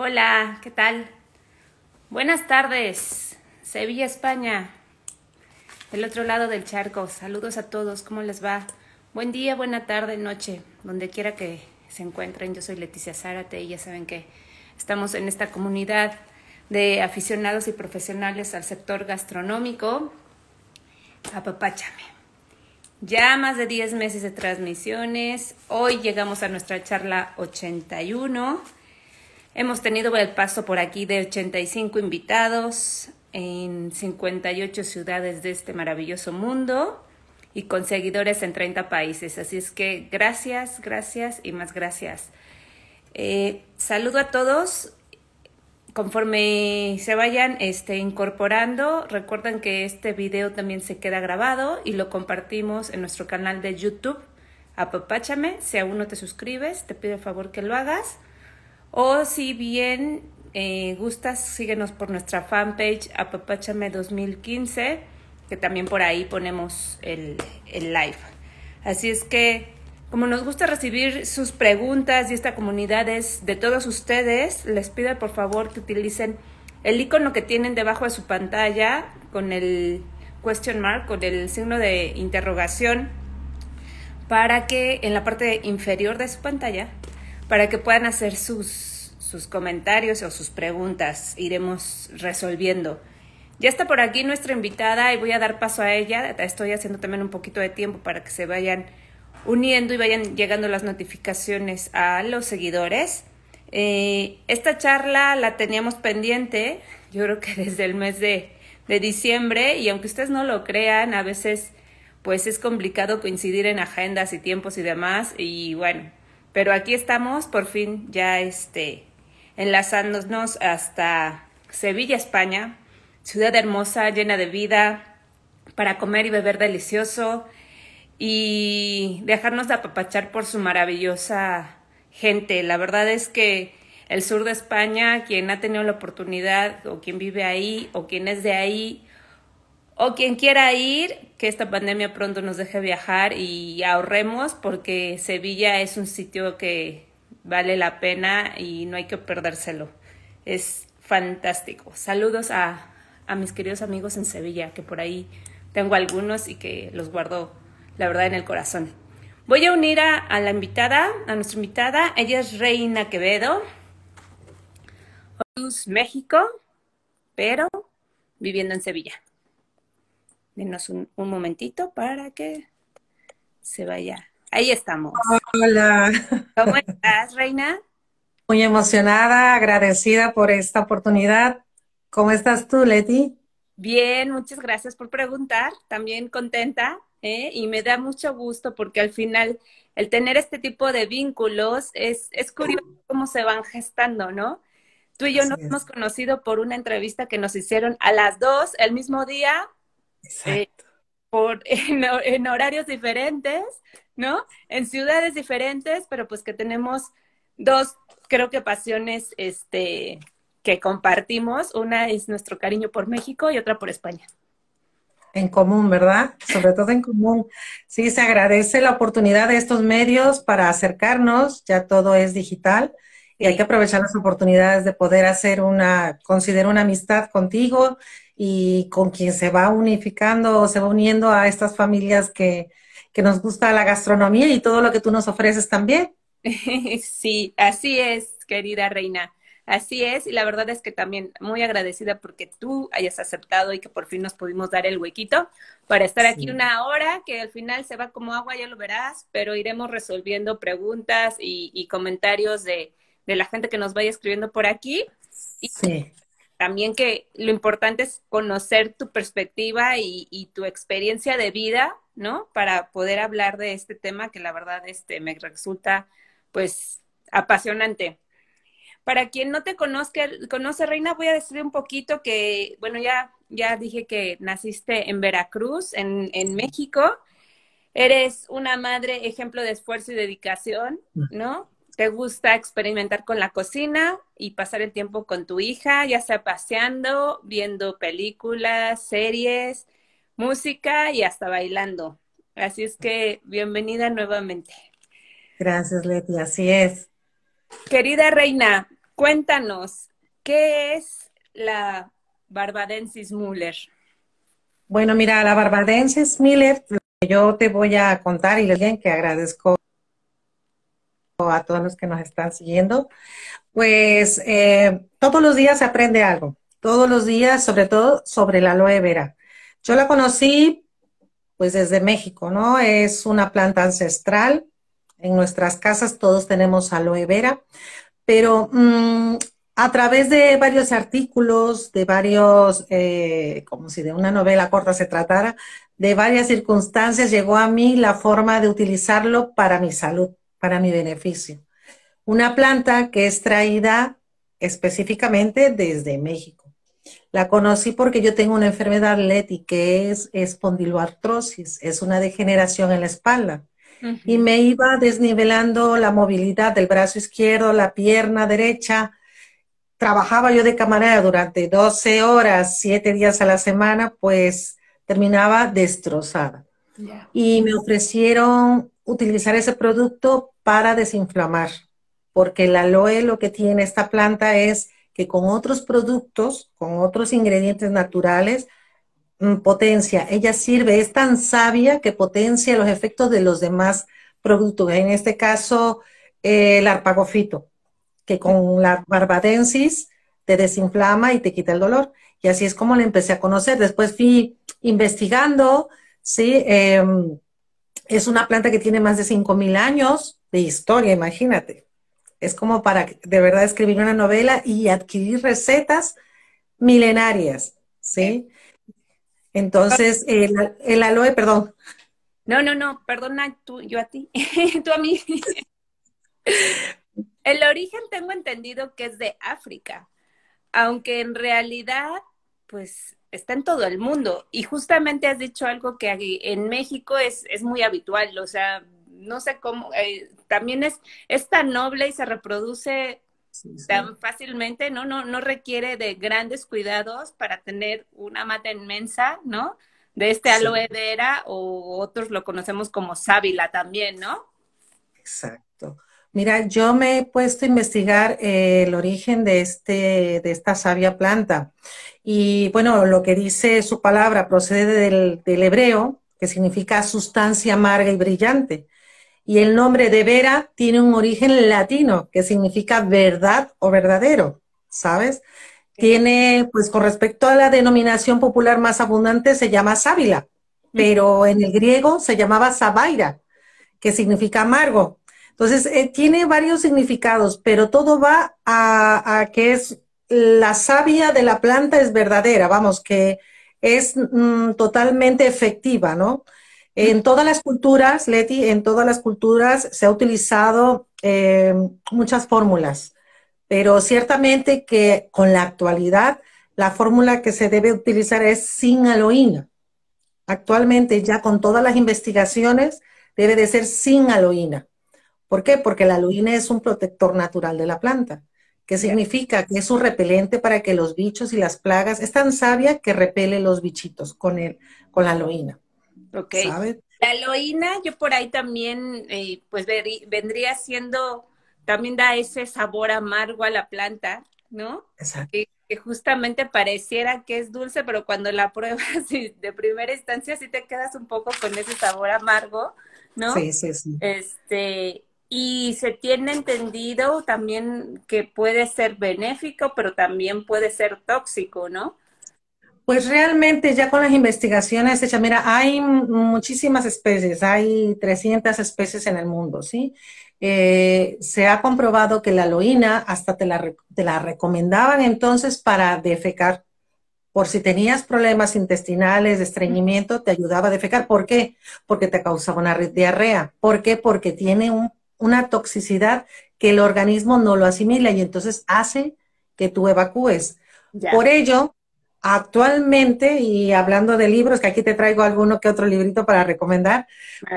Hola, ¿qué tal? Buenas tardes, Sevilla, España. Del otro lado del charco, saludos a todos, ¿cómo les va? Buen día, buena tarde, noche, donde quiera que se encuentren. Yo soy Leticia Zárate y ya saben que estamos en esta comunidad de aficionados y profesionales al sector gastronómico. Apapáchame. Ya más de 10 meses de transmisiones. Hoy llegamos a nuestra charla 81 Hemos tenido el paso por aquí de 85 invitados en 58 ciudades de este maravilloso mundo y con seguidores en 30 países. Así es que gracias, gracias y más gracias. Eh, saludo a todos. Conforme se vayan este, incorporando, recuerden que este video también se queda grabado y lo compartimos en nuestro canal de YouTube. Apapáchame, si aún no te suscribes, te pido el favor que lo hagas. O si bien eh, gustas, síguenos por nuestra fanpage Apapachame 2015, que también por ahí ponemos el, live. Así es que, como nos gusta recibir sus preguntas y esta comunidad es de todos ustedes, les pido por favor que utilicen el icono que tienen debajo de su pantalla con el question mark, con el signo de interrogación, para que en la parte inferior de su pantalla, para que puedan hacer sus sus comentarios o sus preguntas. Iremos resolviendo. Ya está por aquí nuestra invitada y voy a dar paso a ella. Estoy haciendo también un poquito de tiempo para que se vayan uniendo y vayan llegando las notificaciones a los seguidores. Eh, esta charla la teníamos pendiente, yo creo que desde el mes de, de diciembre y aunque ustedes no lo crean, a veces pues es complicado coincidir en agendas y tiempos y demás y bueno, pero aquí estamos por fin ya este enlazándonos hasta Sevilla, España, ciudad hermosa, llena de vida, para comer y beber delicioso y dejarnos de apapachar por su maravillosa gente. La verdad es que el sur de España, quien ha tenido la oportunidad o quien vive ahí o quien es de ahí o quien quiera ir, que esta pandemia pronto nos deje viajar y ahorremos porque Sevilla es un sitio que Vale la pena y no hay que perdérselo. Es fantástico. Saludos a, mis queridos amigos en Sevilla, que por ahí tengo algunos y que los guardo, la verdad, en el corazón. Voy a unir a, la invitada, a nuestra invitada. Ella es Reina Quevedo, México, pero viviendo en Sevilla. Denos un momentito para que se vaya Ahí estamos. Hola. ¿Cómo estás, Reina? Muy emocionada, agradecida por esta oportunidad. ¿Cómo estás tú, Leti? Bien, muchas gracias por preguntar. También contenta ¿eh? y me da mucho gusto porque al final el tener este tipo de vínculos es, es curioso cómo se van gestando, ¿no? Tú y yo nos hemos conocido por una entrevista que nos hicieron a las dos el mismo día. Sí por, en, horarios diferentes, ¿no? En ciudades diferentes, pero pues que tenemos dos, creo que pasiones este, que compartimos. Una es nuestro cariño por México y otra por España. En común, ¿verdad? Sobre todo en común. Sí, se agradece la oportunidad de estos medios para acercarnos, ya todo es digital. Y hay que aprovechar las oportunidades de poder hacer una, considero una amistad contigo y con quien se va unificando o se va uniendo a estas familias que, nos gusta la gastronomía y todo lo que tú nos ofreces también. Sí, así es, querida reina. Así es, y la verdad es que también muy agradecida porque tú hayas aceptado y que por fin nos pudimos dar el huequito para estar aquí una hora que al final se va como agua, ya lo verás, pero iremos resolviendo preguntas y, comentarios de, de, la gente que nos vaya escribiendo por aquí. sí también que lo importante es conocer tu perspectiva y, tu experiencia de vida, ¿no? Para poder hablar de este tema que la verdad este, me resulta pues apasionante. Para quien no te conozca, conoce, Reina, voy a decir un poquito que, bueno, ya, ya dije que naciste en Veracruz, en, en México. Eres una madre ejemplo de esfuerzo y dedicación, mm. ¿no? te gusta experimentar con la cocina y pasar el tiempo con tu hija, ya sea paseando, viendo películas, series, música y hasta bailando. Así es que bienvenida nuevamente. Gracias, Leti, así es. Querida reina, cuéntanos, ¿qué es la Barbadensis Müller? Bueno, mira, la Barbadensis Müller, yo te voy a contar y les digo que agradezco a todos los que nos están siguiendo. Pues eh, todos los días se aprende algo, todos los días, sobre todo sobre la aloe vera. Yo la conocí pues desde México, ¿no? Es una planta ancestral. En nuestras casas todos tenemos aloe vera, pero mm, a través de varios artículos, de varios, eh, como si de una novela corta se tratara, de varias circunstancias llegó a mí la forma de utilizarlo para mi salud para mi beneficio. Una planta que es traída específicamente desde México. La conocí porque yo tengo una enfermedad Leti que es espondiloartrosis, es una degeneración en la espalda. Y me iba desnivelando la movilidad del brazo izquierdo, la pierna derecha. Trabajaba yo de camarera durante 12 horas, 7 días a la semana, pues terminaba destrozada. Y me ofrecieron utilizar ese producto para desinflamar, porque la aloe lo que tiene esta planta es que con otros productos, con otros ingredientes naturales, mm, potencia. Ella sirve, es tan sabia que potencia los efectos de los demás productos. En este caso, el arpagofito, que con la barbadensis te desinflama y te quita el dolor. Y así es como la empecé a conocer. Después fui investigando, ¿sí? Em, es una planta que tiene más de 5.000 años de historia, imagínate. Es como para de verdad escribir una novela y adquirir recetas milenarias, ¿sí? Entonces, el, el aloe, perdón. No, no, no, perdona, tú, yo a ti, tú a mí. El origen tengo entendido que es de África, aunque en realidad, pues está en todo el mundo. Y justamente has dicho algo que en México es, es muy habitual, o sea, no sé cómo, eh, también es, es tan noble y se reproduce tan fácilmente, ¿no? ¿no? No requiere de grandes cuidados para tener una mata inmensa, ¿no? De este aloe vera o otros lo conocemos como sábila también, ¿no? Exacto. Mira, yo me he puesto a investigar eh, el origen de, este, de esta sabia planta. Y bueno, lo que dice su palabra procede del, del hebreo, que significa sustancia amarga y brillante. Y el nombre de Vera tiene un origen latino, que significa verdad o verdadero, ¿sabes? Tiene, pues con respecto a la denominación popular más abundante, se llama sábila, pero en el griego se llamaba sabaira, que significa amargo, entonces, eh, tiene varios significados, pero todo va a, que es la savia de la planta es verdadera, vamos, que es mm, totalmente efectiva, ¿no? En todas las culturas, Leti, en todas las culturas se ha utilizado eh, muchas fórmulas, pero ciertamente que con la actualidad la fórmula que se debe utilizar es sin aloína. Actualmente ya con todas las investigaciones debe de ser sin aloína. ¿Por qué? Porque la aloína es un protector natural de la planta, que significa que es un repelente para que los bichos y las plagas, es tan sabia que repele los bichitos con, el, con la aloína. Ok. ¿sabes? La aloína, yo por ahí también, eh, pues vendría siendo, también da ese sabor amargo a la planta, ¿no? Exacto. Que, que, justamente pareciera que es dulce, pero cuando la pruebas de primera instancia sí te quedas un poco con ese sabor amargo, ¿no? Sí, sí, sí. Este, y se tiene entendido también que puede ser benéfico, pero también puede ser tóxico, ¿no? Pues realmente ya con las investigaciones hechas, mira, hay muchísimas especies, hay 300 especies en el mundo, ¿sí? Eh, se ha comprobado que la aloína hasta te la, te la recomendaban entonces para defecar. Por si tenías problemas intestinales, de estreñimiento, te ayudaba a defecar. ¿Por qué? Porque te causaba una diarrea. ¿Por qué? Porque tiene un una toxicidad que el organismo no lo asimila y entonces hace que tú evacúes. Por ello, actualmente, y hablando de libros, que aquí te traigo alguno que otro librito para recomendar,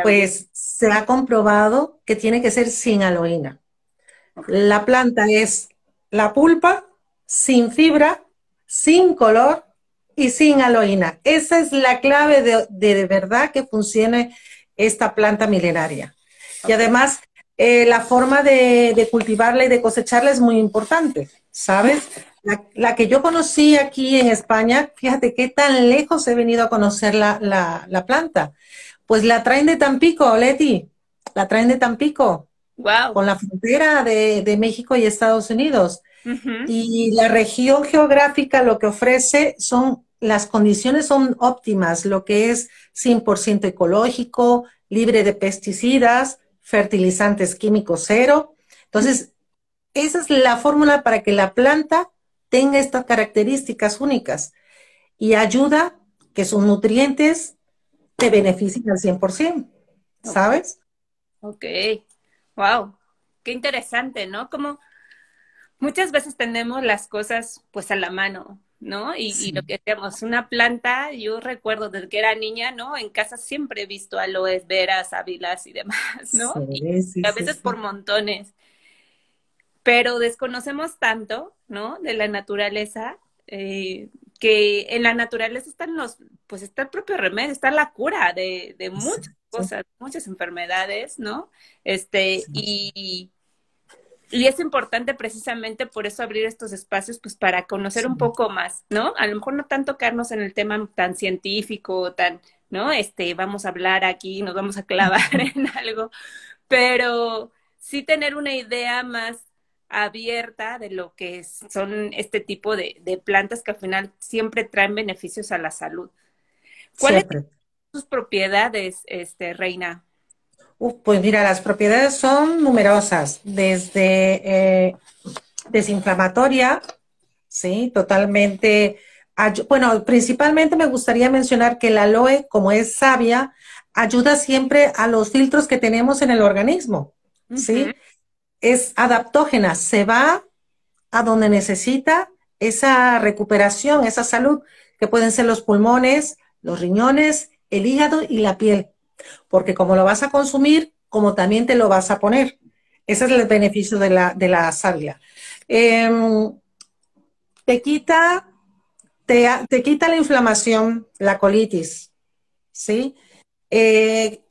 pues se ha comprobado que tiene que ser sin aloína. La planta es la pulpa, sin fibra, sin color y sin aloína. Esa es la clave de, verdad que funcione esta planta milenaria. Y además eh, la forma de, cultivarla y de cosecharla es muy importante, ¿sabes? La, que yo conocí aquí en España, fíjate qué tan lejos he venido a conocer la, planta. Pues la traen de Tampico, Leti, la traen de Tampico. Wow. Con la frontera de, México y Estados Unidos. Y la región geográfica lo que ofrece son, las condiciones son óptimas, lo que es 100% ecológico, libre de pesticidas, fertilizantes químicos cero. Entonces, esa es la fórmula para que la planta tenga estas características únicas y ayuda que sus nutrientes te beneficien al 100%, ¿sabes? Ok, wow, qué interesante, ¿no? Como muchas veces tenemos las cosas pues a la mano, ¿no? Y, lo que tenemos, una planta, yo recuerdo desde que era niña, ¿no? En casa siempre he visto aloes, veras, ávilas y demás, ¿no? a veces por montones. Pero desconocemos tanto, ¿no? De la naturaleza, eh, que en la naturaleza están los, pues está el propio remedio, está la cura de, de muchas cosas, muchas enfermedades, ¿no? Este, y y es importante precisamente por eso abrir estos espacios, pues para conocer un poco más, ¿no? A lo mejor no tanto tocarnos en el tema tan científico, tan, ¿no? Este, vamos a hablar aquí, nos vamos a clavar en algo, pero sí tener una idea más abierta de lo que son este tipo de, de plantas que al final siempre traen beneficios a la salud. ¿Cuáles son sus propiedades, este, Reina? pues mira, las propiedades son numerosas, desde eh, desinflamatoria, sí, totalmente. Bueno, principalmente me gustaría mencionar que la aloe, como es sabia, ayuda siempre a los filtros que tenemos en el organismo, sí. Es adaptógena, se va a donde necesita esa recuperación, esa salud, que pueden ser los pulmones, los riñones, el hígado y la piel. Porque como lo vas a consumir, como también te lo vas a poner. Ese es el beneficio de la, salvia. Em, te, quita, la inflamación, la colitis, ¿sí? Eh,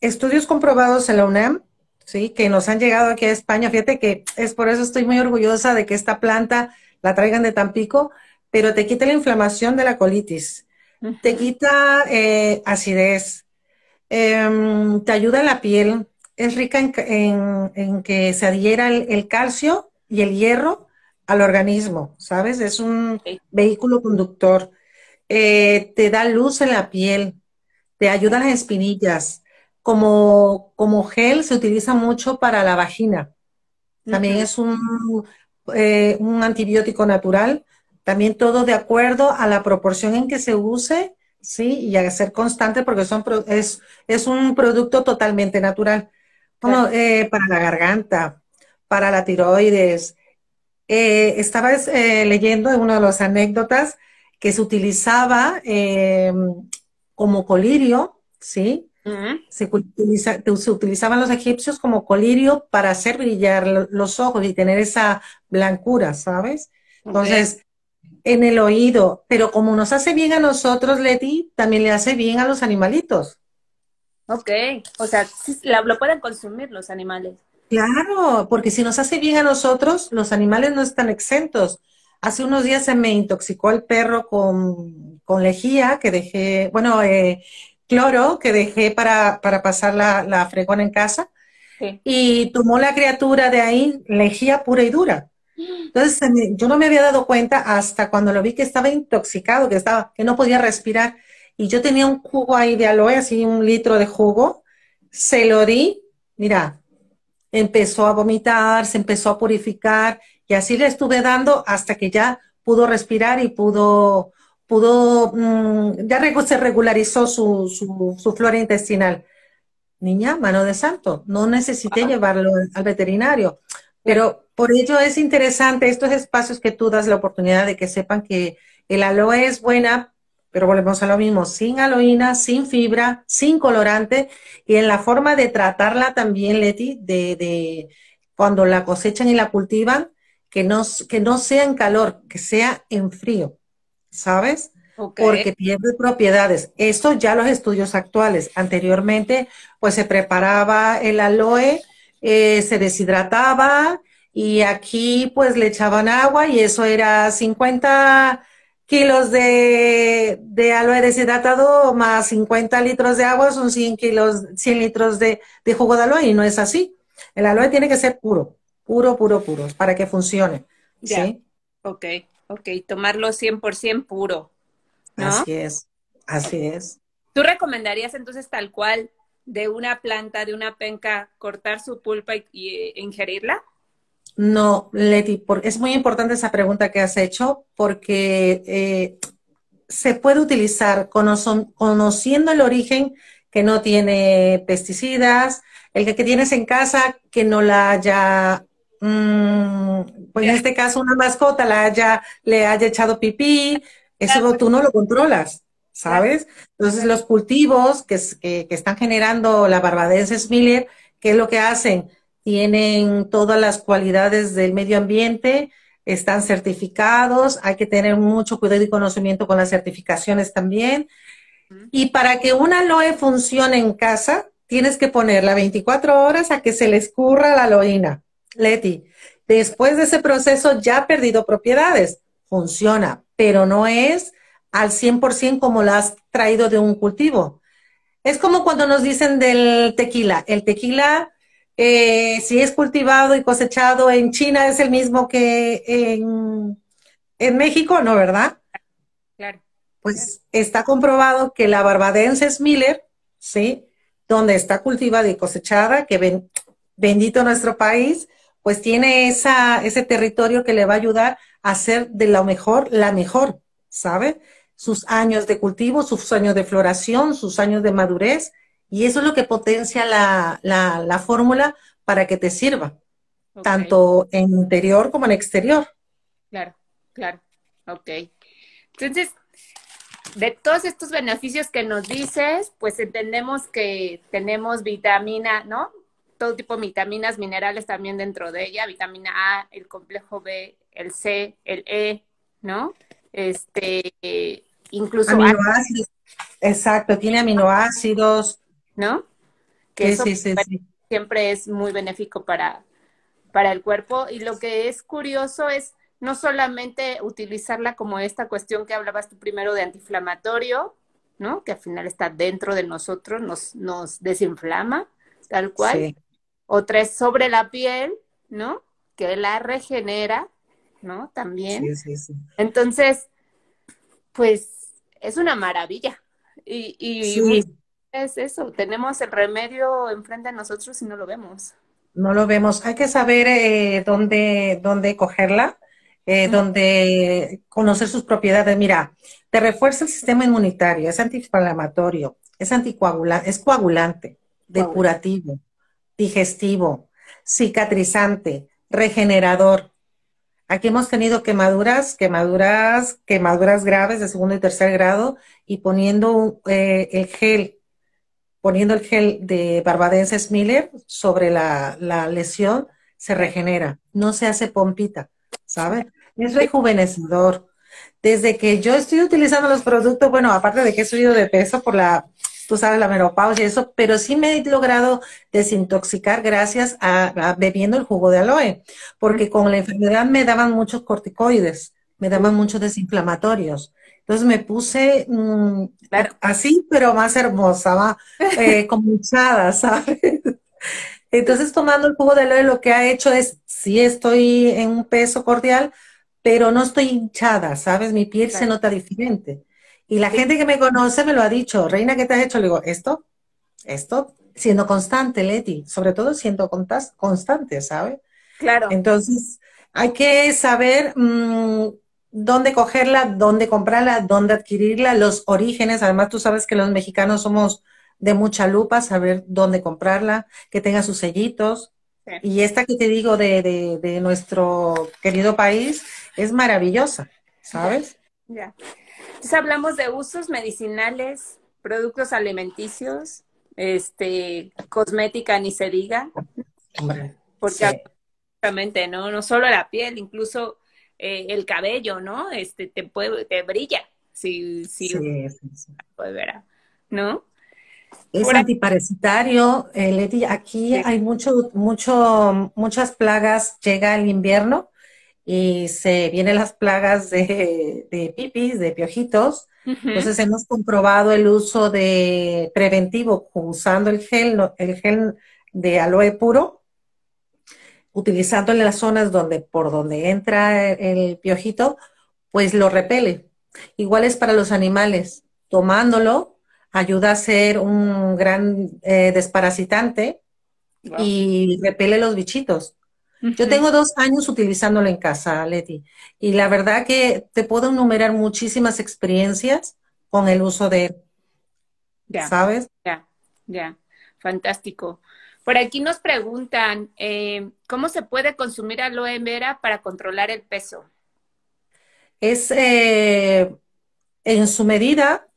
estudios comprobados en la UNAM, ¿sí? Que nos han llegado aquí a España. Fíjate que es por eso estoy muy orgullosa de que esta planta la traigan de Tampico, pero te quita la inflamación de la colitis, te quita eh, acidez, Em, te ayuda la piel, es rica en, que se adhiera el, calcio y el hierro al organismo, ¿sabes? Es un vehículo conductor. Eh, te da luz en la piel, te ayuda a las espinillas. Como, como gel se utiliza mucho para la vagina. También es un, eh, un antibiótico natural. También todo de acuerdo a la proporción en que se use ¿sí? Y a ser constante porque son, es, es un producto totalmente natural. Eh, para la garganta, para la tiroides. Estabas eh, estaba eh, leyendo en una de las anécdotas que se utilizaba em, como colirio, ¿sí? se, utilizaban los egipcios como colirio para hacer brillar los ojos y tener esa blancura, ¿sabes? Entonces, en el oído, pero como nos hace bien a nosotros, Leti, también le hace bien a los animalitos. Ok, o sea, lo pueden consumir los animales. Claro, porque si nos hace bien a nosotros, los animales no están exentos. Hace unos días se me intoxicó el perro con, lejía que dejé, bueno, eh, cloro que dejé para, pasar la, fregona en casa. Y tomó la criatura de ahí lejía pura y dura. Entonces, yo no me había dado cuenta hasta cuando lo vi que estaba intoxicado, que estaba, que no podía respirar. Y yo tenía un jugo ahí de aloe, así un litro de jugo, se lo di, mira, empezó a vomitar, se empezó a purificar, y así le estuve dando hasta que ya pudo respirar y pudo, pudo, mm, ya se regularizó su, flora intestinal. Niña, mano de santo, no necesité llevarlo al veterinario. Pero por ello es interesante estos espacios que tú das la oportunidad de que sepan que el aloe es buena, pero volvemos a lo mismo, sin aloína, sin fibra, sin colorante, y en la forma de tratarla también, Leti, de, de cuando la cosechan y la cultivan, que no, que no sea en calor, que sea en frío, ¿sabes? Porque pierde propiedades. Esto ya los estudios actuales. Anteriormente, pues se preparaba el aloe eh, se deshidrataba y aquí pues le echaban agua y eso era 50 kilos de, aloe deshidratado más 50 litros de agua son 100 kilos, 100 litros de, jugo de aloe y no es así. El aloe tiene que ser puro, puro, puro, puro, para que funcione. ¿sí? Ok, ok, tomarlo 100% puro. Así es, así es. ¿Tú recomendarías entonces tal cual de una planta, de una penca, cortar su pulpa y, eh, ingerirla? No, Leti, porque es muy importante esa pregunta que has hecho porque eh, se puede utilizar conociendo el origen que no tiene pesticidas, el que, tienes en casa que no la haya, mm, pues en este caso una mascota la haya, le haya echado pipí, eso pues tú no lo controlas. ¿sabes? Entonces los cultivos que, están generando la Barbadez Smiller, ¿qué es lo que hacen? Tienen todas las cualidades del medio ambiente, están certificados, hay que tener mucho cuidado y conocimiento con las certificaciones también. Y para que una aloe funcione en casa, tienes que ponerla 24 horas a que se le escurra la aloína. Leti, después de ese proceso ya ha perdido propiedades. Funciona, pero no es al 100% como la has traído de un cultivo. Es como cuando nos dicen del tequila. El tequila, eh, si es cultivado y cosechado en China, es el mismo que en, México, ¿no? ¿Verdad? Claro. Pues está comprobado que la barbadense es Miller, ¿sí? Donde está cultivada y cosechada, que bendito nuestro país, pues tiene esa, ese territorio que le va a ayudar a ser de lo mejor la mejor, ¿sabe? sus años de cultivo, sus años de floración, sus años de madurez, y eso es lo que potencia la, la, fórmula para que te sirva, tanto en interior como en exterior. Claro, claro, ok. Entonces, de todos estos beneficios que nos dices, pues entendemos que tenemos vitamina, ¿no? Todo tipo de vitaminas, minerales también dentro de ella, vitamina A, el complejo B, el C, el E, ¿no? Este, incluso... Aminoácidos. Exacto, tiene aminoácidos. ¿No? Que pues, siempre es muy benéfico para, para el cuerpo. Y lo que es curioso es no solamente utilizarla como esta cuestión que hablabas tú primero de antiinflamatorio, ¿no? Que al final está dentro de nosotros, nos, desinflama, tal cual. Otra es sobre la piel, ¿no? Que la regenera, ¿no? También. Sí, sí, Entonces, pues es una maravilla. Y, es eso, tenemos el remedio enfrente de nosotros y no lo vemos. No lo vemos. Hay que saber eh, dónde, dónde cogerla, eh, dónde conocer sus propiedades. Mira, te refuerza el sistema inmunitario, es antiinflamatorio, es anticoagulante, es coagulante, depurativo, digestivo, cicatrizante, regenerador, Aquí hemos tenido quemaduras, quemaduras, quemaduras graves de segundo y tercer grado y poniendo eh, el gel, poniendo el gel de barbadenses Miller sobre la, la lesión, se regenera, no se hace pompita, ¿sabes? Es rejuvenecedor. Desde que yo estoy utilizando los productos, bueno, aparte de que he subido de peso por la, tú sabes, pues, la menopausia y eso, pero sí me he logrado desintoxicar gracias a, bebiendo el jugo de aloe, porque con la enfermedad me daban muchos corticoides, me daban muchos desinflamatorios. Entonces me puse mm, así, pero más hermosa, va, eh, con ¿sabes? Entonces tomando el jugo de aloe lo que ha hecho es, sí estoy en un peso cordial, pero no estoy hinchada, ¿sabes? Mi piel se nota diferente. Y la gente que me conoce me lo ha dicho, Reina, ¿qué te has hecho? Le digo, esto, esto, siendo constante, Leti, sobre todo siendo constante, ¿sabes? Claro. Entonces, hay que saber mm, dónde cogerla, dónde comprarla, dónde adquirirla, los orígenes. Además, tú sabes que los mexicanos somos de mucha lupa, saber dónde comprarla, que tenga sus sellitos. Y esta que te digo de, nuestro querido país es maravillosa, ¿sabes? Ya. Entonces hablamos de usos medicinales, productos alimenticios, este, cosmética ni se diga. porque ¿no? No solo la piel, incluso eh, el cabello, ¿no? Este te puede, te brilla. sí sí, sí, ¿No? Es antiparasitario, eh, Leti. Aquí hay mucho, mucho, muchas plagas. Llega el invierno y se vienen las plagas de, pipis, de piojitos. Entonces hemos comprobado el uso de preventivo usando el gel, el gel de aloe puro, utilizando en las zonas donde, por donde entra el piojito, pues lo repele. Igual es para los animales, tomándolo ayuda a ser un gran eh, desparasitante y repele los bichitos. Yo tengo dos años utilizándolo en casa, Leti, y la verdad que te puedo enumerar muchísimas experiencias con el uso de él. Ya, ¿Sabes? Ya, ya, fantástico. Por aquí nos preguntan, eh, ¿cómo se puede consumir aloe vera para controlar el peso? Es eh, en su medida,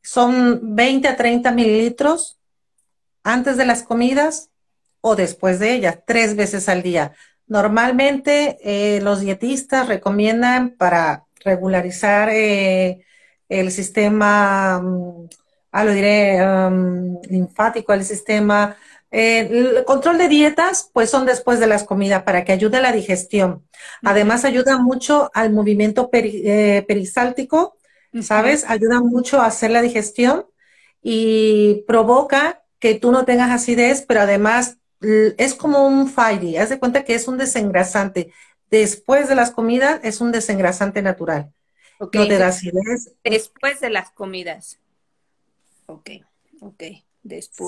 son 20 a 30 mililitros antes de las comidas o después de ellas, tres veces al día. Normalmente eh, los dietistas recomiendan para regularizar eh, el sistema, mm, ah, lo diré, mm, linfático, el sistema. Eh, el control de dietas, pues son después de las comidas para que ayude a la digestión. Además, ayuda mucho al movimiento perisáltico, peristáltico, ¿sabes? Ayuda mucho a hacer la digestión y provoca que tú no tengas acidez, pero además es como un Fairy, haz de cuenta que es un desengrasante. Después de las comidas es un desengrasante natural. Después de las comidas. Ok, ok.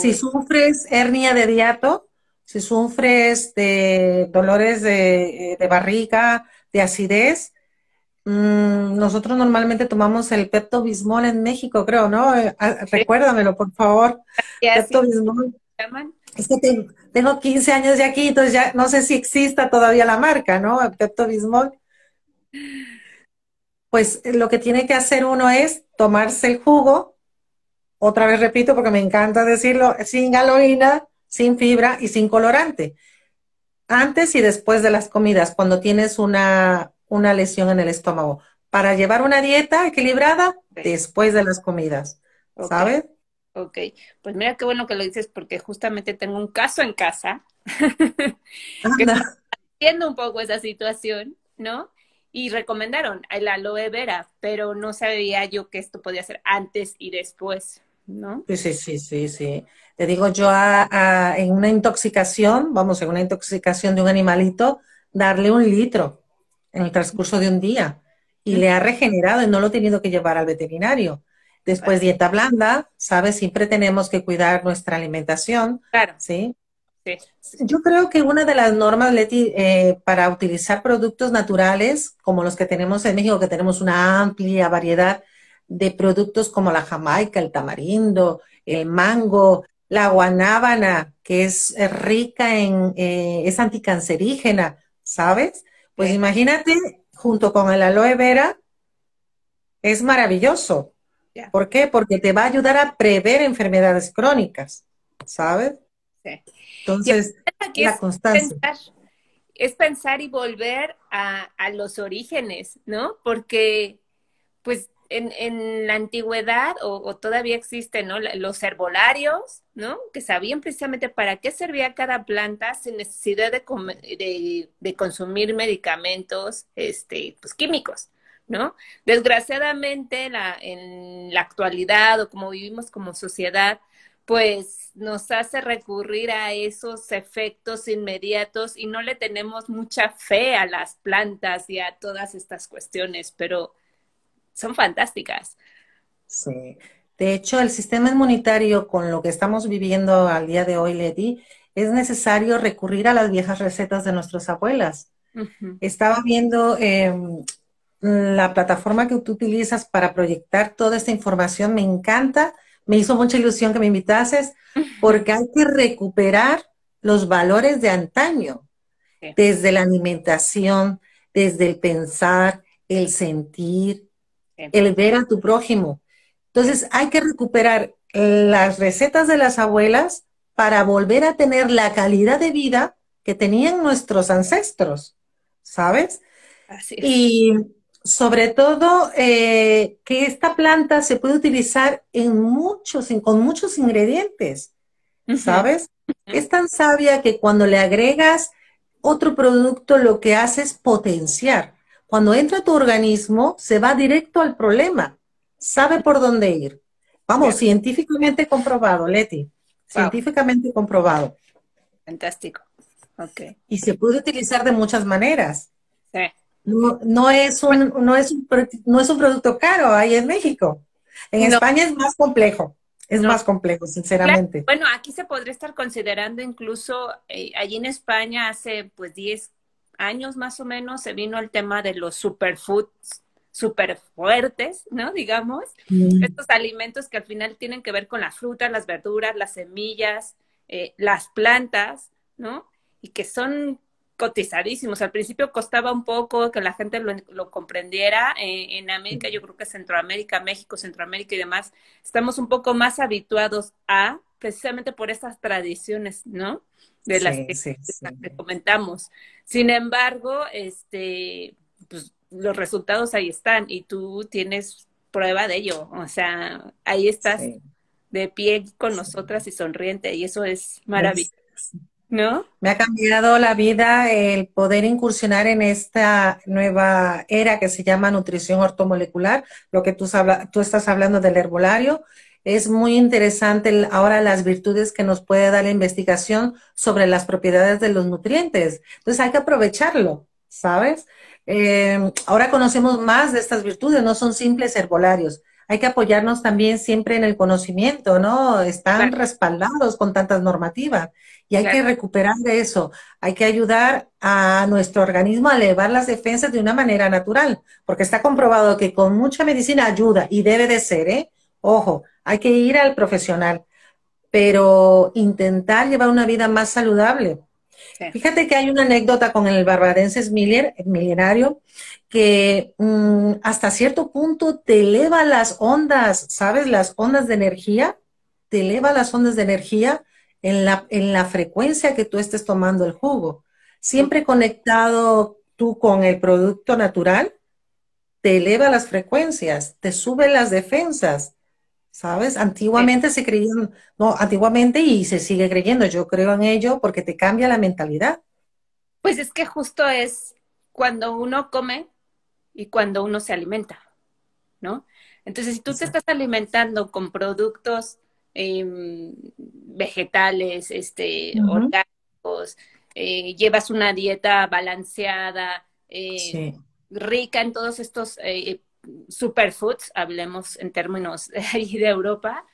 Si sufres hernia de diato, si sufres de dolores de, barriga, de acidez, mm, nosotros normalmente tomamos el Pepto Bismol en México, creo, ¿no? Eh, ah, recuérdamelo, por favor que tengo, 15 años de aquí, entonces ya no sé si exista todavía la marca, ¿no? Pepto Bismol. Pues eh, lo que tiene que hacer uno es tomarse el jugo, otra vez repito porque me encanta decirlo, sin galoína, sin fibra y sin colorante. Antes y después de las comidas, cuando tienes una, lesión en el estómago. Para llevar una dieta equilibrada, después de las comidas, ¿sabes? Ok, pues mira qué bueno que lo dices porque justamente tengo un caso en casa que entiendo un poco esa situación, ¿no? Y recomendaron el aloe vera, pero no sabía yo que esto podía ser antes y después, ¿no? Sí, sí, sí, sí. Te digo, yo en una intoxicación, vamos, en una intoxicación de un animalito, darle un litro en el transcurso de un día y le ha regenerado y no lo he tenido que llevar al veterinario Después dieta blanda, ¿sabes? Siempre tenemos que cuidar nuestra alimentación. Claro. ¿sí? Yo creo que una de las normas, Leti, eh, para utilizar productos naturales, como los que tenemos en México, que tenemos una amplia variedad de productos como la jamaica, el tamarindo, el mango, la guanábana, que es eh, rica en, eh, es anticancerígena, ¿sabes? Pues imagínate, junto con el aloe vera, es maravilloso. ¿Por qué? Porque te va a ayudar a prever enfermedades crónicas, ¿sabes? Sí. Entonces, la es constancia. Pensar, es pensar y volver a, los orígenes, ¿no? Porque, pues, en, la antigüedad, o, todavía existen, ¿no? Los herbolarios, ¿no? Que sabían precisamente para qué servía cada planta sin necesidad de, de consumir medicamentos, este, pues, químicos. ¿no? Desgraciadamente, en la actualidad o como vivimos como sociedad, pues nos hace recurrir a esos efectos inmediatos y no le tenemos mucha fe a las plantas y a todas estas cuestiones, pero son fantásticas. Sí. De hecho, el sistema inmunitario con lo que estamos viviendo al día de hoy, Leti, es necesario recurrir a las viejas recetas de nuestras abuelas. Estaba viendo em, la plataforma que tú utilizas para proyectar toda esta información me encanta. Me hizo mucha ilusión que me invitases porque hay que recuperar los valores de antaño, desde la alimentación, desde el pensar, el sentir, el ver a tu prójimo. Entonces hay que recuperar las recetas de las abuelas para volver a tener la calidad de vida que tenían nuestros ancestros, ¿sabes? Así es. Y sobre todo eh, que esta planta se puede utilizar en muchos, con muchos ingredientes, ¿sabes? Es tan sabia que cuando le agregas otro producto lo que hace es potenciar. Cuando entra a tu organismo, se va directo al problema, sabe por dónde ir. Vamos, científicamente comprobado, Leti, científicamente comprobado. Fantástico. Y se puede utilizar de muchas maneras. Sí no, es un, no, es un, no es un producto caro ahí en México. En España es más complejo. Es más complejo, sinceramente. Bueno, aquí se podría estar considerando incluso, eh, allí en España hace pues 10 años más o menos se vino el tema de los superfoods super fuertes, ¿no? Digamos, mm. estos alimentos que al final tienen que ver con las frutas, las verduras, las semillas, eh, las plantas, ¿no? Y que son cotizadísimos. Al principio costaba un poco que la gente lo, comprendiera. Eh, en América, yo creo que Centroamérica, México, Centroamérica y demás, estamos un poco más habituados a, precisamente por estas tradiciones, ¿no? De las, que, comentamos. Sin embargo, este, pues, los resultados ahí están y tú tienes prueba de ello. O sea, ahí estás de pie con nosotras y sonriente y eso es maravilloso. Me ha cambiado la vida el poder incursionar en esta nueva era que se llama nutrición ortomolecular, lo que tú, estás hablando del herbolario. Es muy interesante ahora las virtudes que nos puede dar la investigación sobre las propiedades de los nutrientes. Entonces hay que aprovecharlo, ¿sabes? Eh, ahora conocemos más de estas virtudes, no son simples herbolarios, hay que apoyarnos también siempre en el conocimiento, ¿no? Están respaldados con tantas normativas y hay que recuperar de eso. Hay que ayudar a nuestro organismo a elevar las defensas de una manera natural, porque está comprobado que con mucha medicina ayuda y debe de ser, ¿eh? Ojo, hay que ir al profesional, pero intentar llevar una vida más saludable. Fíjate que hay una anécdota con el barbadense Miller, el milenario, que mm, hasta cierto punto te eleva las ondas, ¿sabes? Las ondas de energía, te eleva las ondas de energía en la, en la frecuencia que tú estés tomando el jugo. Siempre conectado tú con el producto natural, te eleva las frecuencias, te sube las defensas, ¿sabes? Antiguamente se creían, no, antiguamente y se sigue creyendo, yo creo en ello porque te cambia la mentalidad. Pues es que justo es cuando uno come y cuando uno se alimenta, ¿no? Entonces, si tú te estás alimentando con productos em, vegetales, este, orgánicos, eh, llevas una dieta balanceada, eh, rica en todos estos eh, superfoods, hablemos en términos de Europa,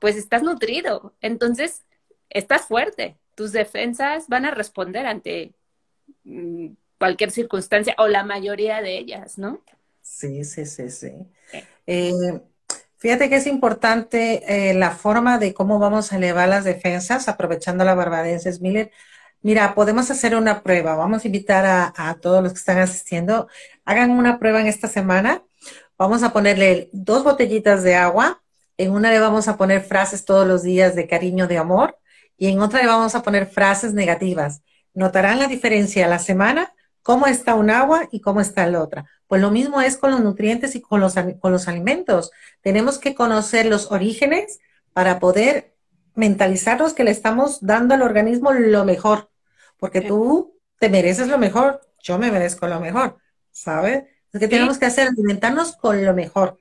pues estás nutrido. Entonces, estás fuerte. Tus defensas van a responder ante mm, cualquier circunstancia o la mayoría de ellas, ¿no? Sí, sí, sí, sí. Eh, fíjate que es importante eh, la forma de cómo vamos a elevar las defensas, aprovechando la es Miller. Mira, podemos hacer una prueba. Vamos a invitar a, todos los que están asistiendo. Hagan una prueba en esta semana. Vamos a ponerle dos botellitas de agua. En una le vamos a poner frases todos los días de cariño, de amor. Y en otra le vamos a poner frases negativas. Notarán la diferencia la semana cómo está un agua y cómo está la otra. Pues lo mismo es con los nutrientes y con los, alimentos. Tenemos que conocer los orígenes para poder mentalizarnos que le estamos dando al organismo lo mejor, porque eh. tú te mereces lo mejor, yo me merezco lo mejor, ¿sabes? Lo que tenemos que hacer, alimentarnos con lo mejor.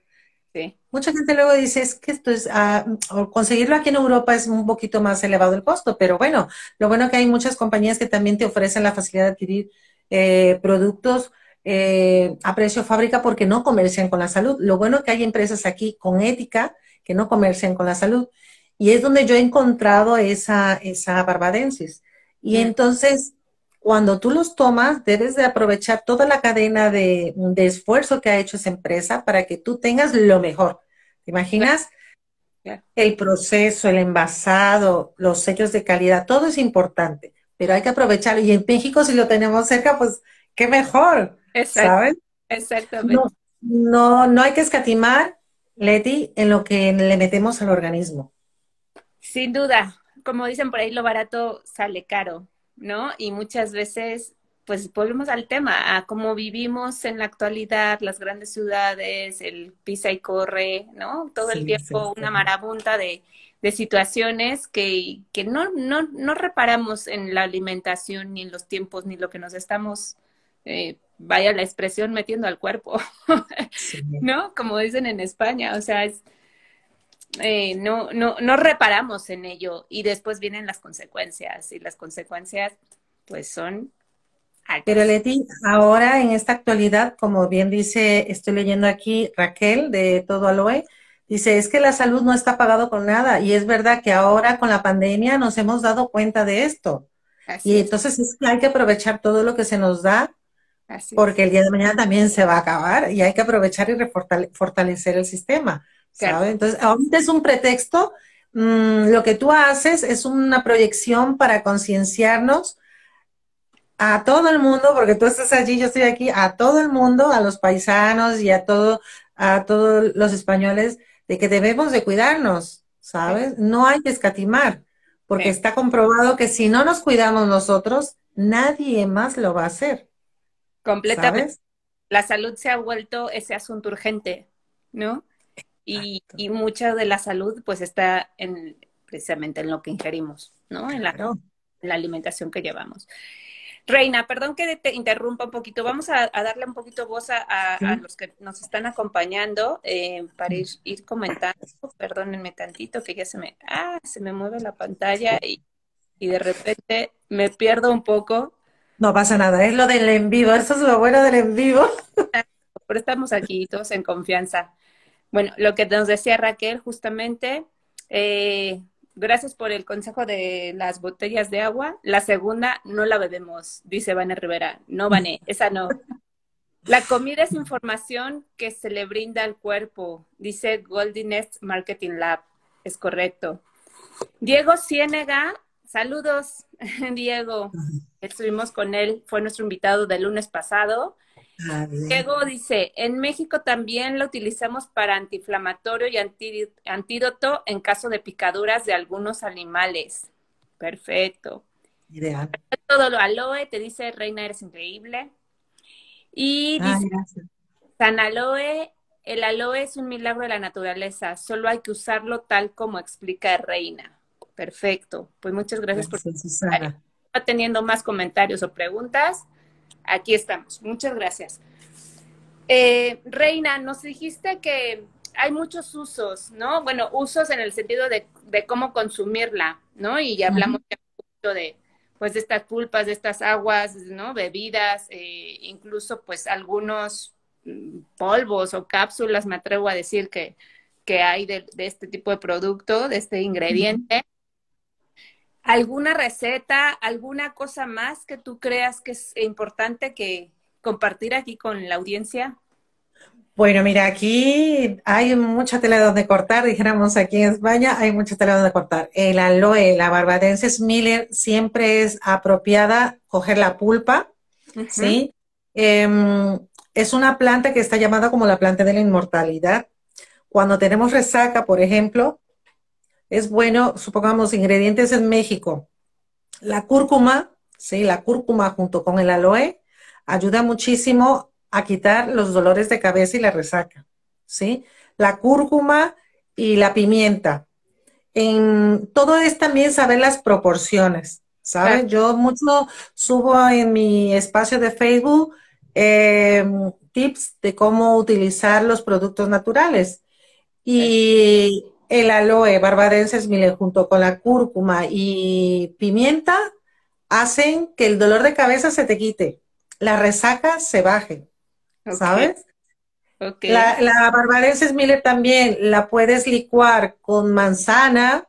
Mucha gente luego dice, es que esto es, ah, conseguirlo aquí en Europa es un poquito más elevado el costo, pero bueno, lo bueno es que hay muchas compañías que también te ofrecen la facilidad de adquirir eh, productos eh, a precio fábrica porque no comercian con la salud. Lo bueno es que hay empresas aquí con ética que no comercian con la salud. Y es donde yo he encontrado esa, barbadensis. Y entonces, cuando tú los tomas, debes de aprovechar toda la cadena de, de esfuerzo que ha hecho esa empresa para que tú tengas lo mejor. ¿Te imaginas? El proceso, el envasado, los sellos de calidad, todo es importante pero hay que aprovecharlo. Y en México, si lo tenemos cerca, pues qué mejor, ¿sabes? Exactamente. No, no, hay que escatimar, Leti, en lo que le metemos al organismo. Sin duda, como dicen por ahí, lo barato sale caro, ¿no? Y muchas veces, pues volvemos al tema, a cómo vivimos en la actualidad, las grandes ciudades, el pisa y corre, ¿no? Todo el tiempo una marabunta de de situaciones que, que no, no, no, reparamos en la alimentación, ni en los tiempos, ni lo que nos estamos, eh, vaya la expresión, metiendo al cuerpo, ¿no? Como dicen en España, o sea, es, eh, no, no, no reparamos en ello y después vienen las consecuencias y las consecuencias pues son Pero Leti, ahora en esta actualidad, como bien dice, estoy leyendo aquí Raquel de Todo Aloe, Dice, es que la salud no está pagado con nada y es verdad que ahora con la pandemia nos hemos dado cuenta de esto. y entonces hay que aprovechar todo lo que se nos da porque el día de mañana también se va a acabar y hay que aprovechar y fortalecer el sistema. Entonces, ahorita es un pretexto. Mm, lo que tú haces es una proyección para concienciarnos a todo el mundo, porque tú estás allí, yo estoy aquí, a todo el mundo, a los paisanos y a todo, a todos los españoles que debemos de cuidarnos, ¿sabes? No hay que escatimar, porque está comprobado que si no nos cuidamos nosotros, nadie más lo va a hacer. Completamente. ¿sabes? La salud se ha vuelto ese asunto urgente, ¿no? Y, mucha de la salud pues está en, precisamente en lo que ingerimos, ¿no? En la, la alimentación que llevamos. Reina, perdón que te interrumpa un poquito. Vamos a, darle un poquito voz a, los que nos están acompañando eh, para ir, comentando. Perdónenme tantito que ya se me, ah, se me mueve la pantalla y, y de repente me pierdo un poco. No pasa nada, es lo del en vivo, eso es lo bueno del en vivo. Pero estamos aquí todos en confianza. Bueno, lo que nos decía Raquel, justamente, eh, Gracias por el consejo de las botellas de agua. La segunda no la bebemos, dice Vane Rivera. No, Vane, esa no. La comida es información que se le brinda al cuerpo, dice Goldinest Marketing Lab. Es correcto. Diego Ciénega, saludos, Diego. Estuvimos con él, fue nuestro invitado del lunes pasado. Diego dice, en México también lo utilizamos para antiinflamatorio y antídoto en caso de picaduras de algunos animales. Perfecto. Ideal. Todo lo aloe, te dice, Reina, eres increíble. Y dice, San Aloe, el aloe es un milagro de la naturaleza, solo hay que usarlo tal como explica Reina. Perfecto. Pues muchas gracias, por... estar Teniendo más comentarios o preguntas aquí estamos. Muchas gracias. Eh, Reina, nos dijiste que hay muchos usos, ¿no? Bueno, usos en el sentido de, cómo consumirla, ¿no? Y ya hablamos de, pues, de estas pulpas, de estas aguas, ¿no? Bebidas, eh, incluso, pues, algunos mm, polvos o cápsulas, me atrevo a decir que, que hay de, este tipo de producto, de este ingrediente. ¿Alguna receta, alguna cosa más que tú creas que es importante que compartir aquí con la audiencia? Bueno, mira, aquí hay mucha tela donde cortar, dijéramos aquí en España, hay mucha tela donde cortar. El aloe, la barbadensis Miller, siempre es apropiada coger la pulpa, em, es una planta que está llamada como la planta de la inmortalidad. Cuando tenemos resaca, por ejemplo, es bueno, supongamos, ingredientes en México. La cúrcuma, sí, la cúrcuma junto con el aloe ayuda muchísimo a quitar los dolores de cabeza y la resaca, ¿sí? La cúrcuma y la pimienta. En, todo es también saber las proporciones, ¿sabes? Yo mucho subo en mi espacio de Facebook em, tips de cómo utilizar los productos naturales. Y el aloe barbadenses Smiley, junto con la cúrcuma y pimienta hacen que el dolor de cabeza se te quite, la resaca se baje, ¿sabes? La, la barbadenses también la puedes licuar con manzana,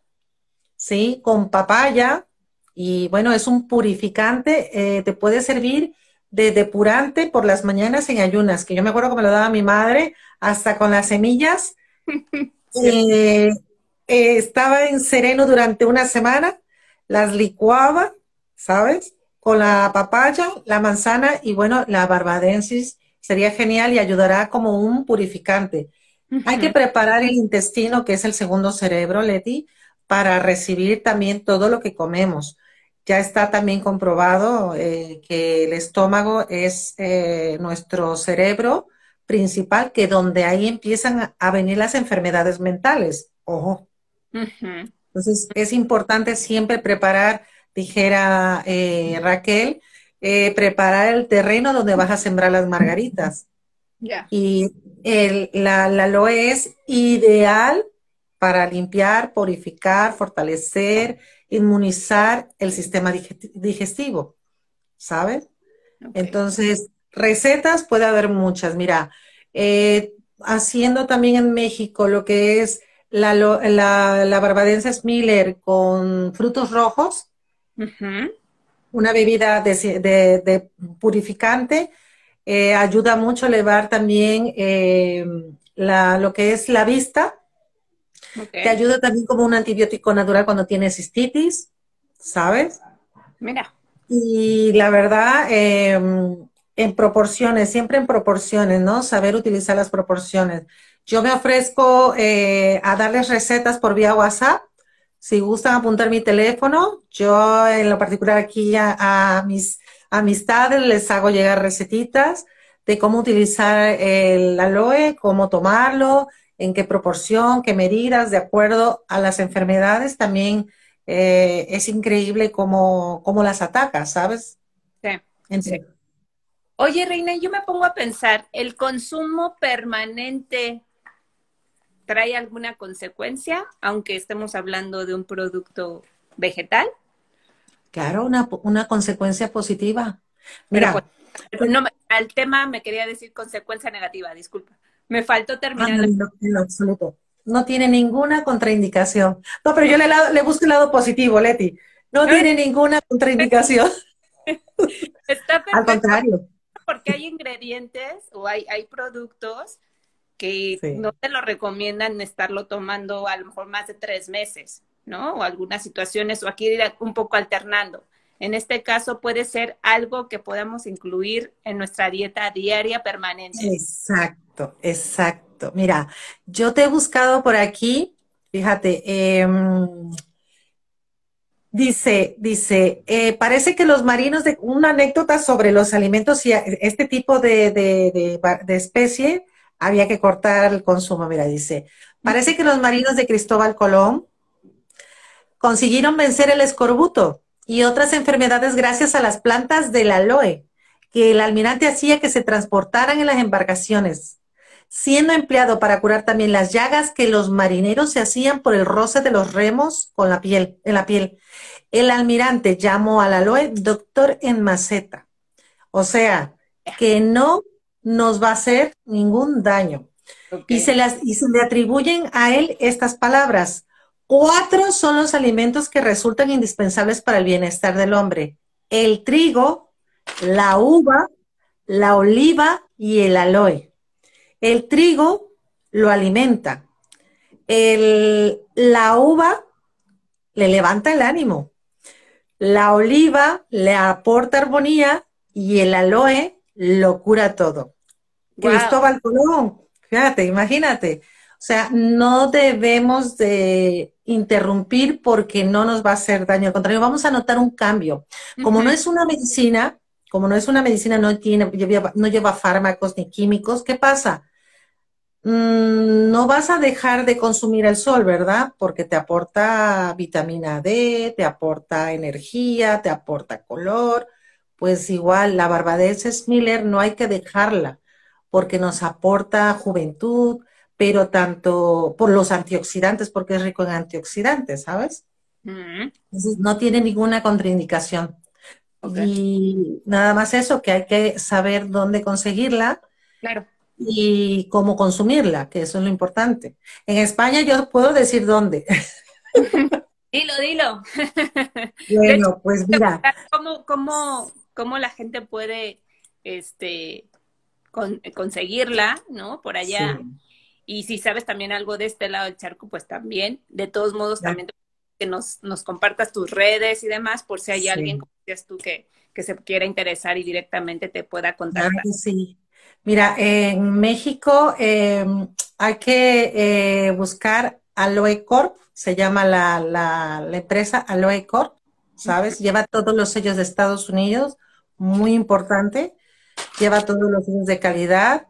¿sí? Con papaya y bueno, es un purificante, eh, te puede servir de depurante por las mañanas en ayunas, que yo me acuerdo que me lo daba mi madre, hasta con las semillas. Eh, eh, estaba en sereno durante una semana, las licuaba, ¿sabes? Con la papaya, la manzana y bueno, la barbadensis sería genial y ayudará como un purificante. Hay que preparar el intestino, que es el segundo cerebro, Leti, para recibir también todo lo que comemos. Ya está también comprobado eh, que el estómago es nuestro cerebro principal que donde ahí empiezan a venir las enfermedades mentales. Ojo. Entonces, es importante siempre preparar, dijera eh, Raquel, eh, preparar el terreno donde vas a sembrar las margaritas. Y el, la, la es ideal para limpiar, purificar, fortalecer, inmunizar el sistema digestivo, ¿sabes? Entonces, Recetas puede haber muchas. Mira, eh, haciendo también en México lo que es la, la, barbadense Miller con frutos rojos, una bebida de, purificante, eh, ayuda mucho a elevar también eh, lo que es la vista. Te ayuda también como un antibiótico natural cuando tienes cistitis, ¿sabes? Mira. Y la verdad, em, en proporciones, siempre en proporciones, ¿no? Saber utilizar las proporciones. Yo me ofrezco eh, a darles recetas por vía WhatsApp. Si gustan apuntar mi teléfono, yo en lo particular aquí a, mis amistades les hago llegar recetitas de cómo utilizar el aloe, cómo tomarlo, en qué proporción, qué medidas, de acuerdo a las enfermedades. También eh, es increíble cómo, cómo, las ataca, ¿sabes? Sí. sí. Oye, Reina, yo me pongo a pensar, ¿el consumo permanente trae alguna consecuencia, aunque estemos hablando de un producto vegetal? Claro, una, consecuencia positiva. Mira, al tema me quería decir consecuencia negativa, disculpa. Me faltó terminar. Ah, no, absoluto. No tiene ninguna contraindicación. No, pero yo le, le busco el lado positivo, Leti. No tiene ninguna contraindicación. Está perfecto. Al contrario porque hay ingredientes o hay, hay productos que no te lo recomiendan estarlo tomando a lo mejor más de tres meses, ¿no? O algunas situaciones, o aquí ir un poco alternando. En este caso puede ser algo que podamos incluir en nuestra dieta diaria permanente. Exacto, exacto. Mira, yo te he buscado por aquí, fíjate, eh, Dice, dice, eh, parece que los marinos de una anécdota sobre los alimentos y este tipo de, de, especie había que cortar el consumo. Mira, dice, parece que los marinos de Cristóbal Colón consiguieron vencer el escorbuto y otras enfermedades gracias a las plantas del aloe que el almirante hacía que se transportaran en las embarcaciones siendo empleado para curar también las llagas que los marineros se hacían por el roce de los remos con la piel, en la piel. El almirante llamó al aloe doctor en maceta. O sea, que no nos va a hacer ningún daño. Y, se las, y se le atribuyen a él estas palabras. Cuatro son los alimentos que resultan indispensables para el bienestar del hombre. El trigo, la uva, la oliva y el aloe. El trigo lo alimenta. la uva le levanta el ánimo. La oliva le aporta armonía y el aloe lo cura todo. Cristóbal Colón, fíjate, imagínate. O sea, no debemos de interrumpir porque no nos va a hacer daño. Al contrario, vamos a notar un cambio. Como no es una medicina, como no es una medicina, no, tiene, no lleva fármacos ni químicos, ¿qué pasa? Mm, no vas a dejar de consumir el sol, ¿verdad? Porque te aporta vitamina D, te aporta energía, te aporta color. Pues igual, la es Miller no hay que dejarla porque nos aporta juventud, pero tanto por los antioxidantes, porque es rico en antioxidantes, ¿sabes? Mm. Entonces, no tiene ninguna contraindicación. Y nada más eso, que hay que saber dónde conseguirla. Claro y cómo consumirla, que eso es lo importante. En España yo puedo decir dónde. Dilo, dilo. Bueno, pues mira. ¿Cómo, cómo, cómo la gente puede este, conseguirla, ¿no? Por allá. Y si sabes también algo de este lado del charco, pues también. De todos modos, también que nos, nos, compartas tus redes y demás, por si hay alguien, como tú, que, que se quiera interesar y directamente te pueda contar. sí. Mira, en México em, hay que eh, buscar Aloe Corp, se llama la, empresa Aloe Corp, ¿sabes? Lleva todos los sellos de Estados Unidos, muy importante, lleva todos los sellos de calidad,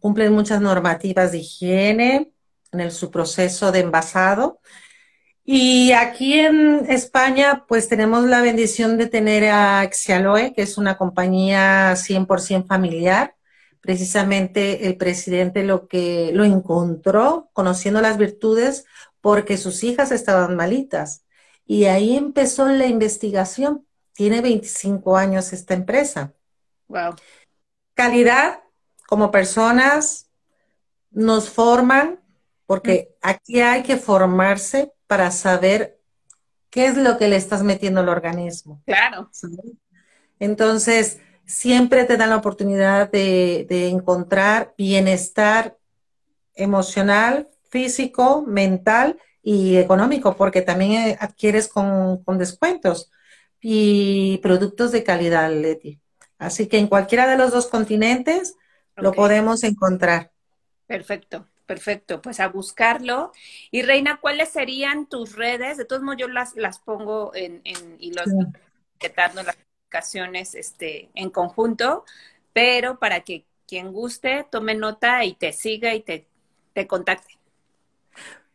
cumple muchas normativas de higiene en su proceso de envasado. Y aquí en España, pues tenemos la bendición de tener a Xialoe, que es una compañía 100% familiar Precisamente el presidente lo que lo encontró conociendo las virtudes porque sus hijas estaban malitas. Y ahí empezó la investigación. Tiene 25 años esta empresa. Wow. Calidad como personas nos forman, porque mm. aquí hay que formarse para saber qué es lo que le estás metiendo al organismo. Claro. Entonces, siempre te dan la oportunidad de, encontrar bienestar emocional, físico, mental y económico, porque también eh, adquieres con, descuentos y productos de calidad, Leti. Así que en cualquiera de los dos continentes lo podemos encontrar. Perfecto, perfecto. Pues a buscarlo. Y Reina, ¿cuáles serían tus redes? De todos modos, yo las, las pongo en, y los las este, en conjunto, pero para que quien guste tome nota y te siga y te, contacte.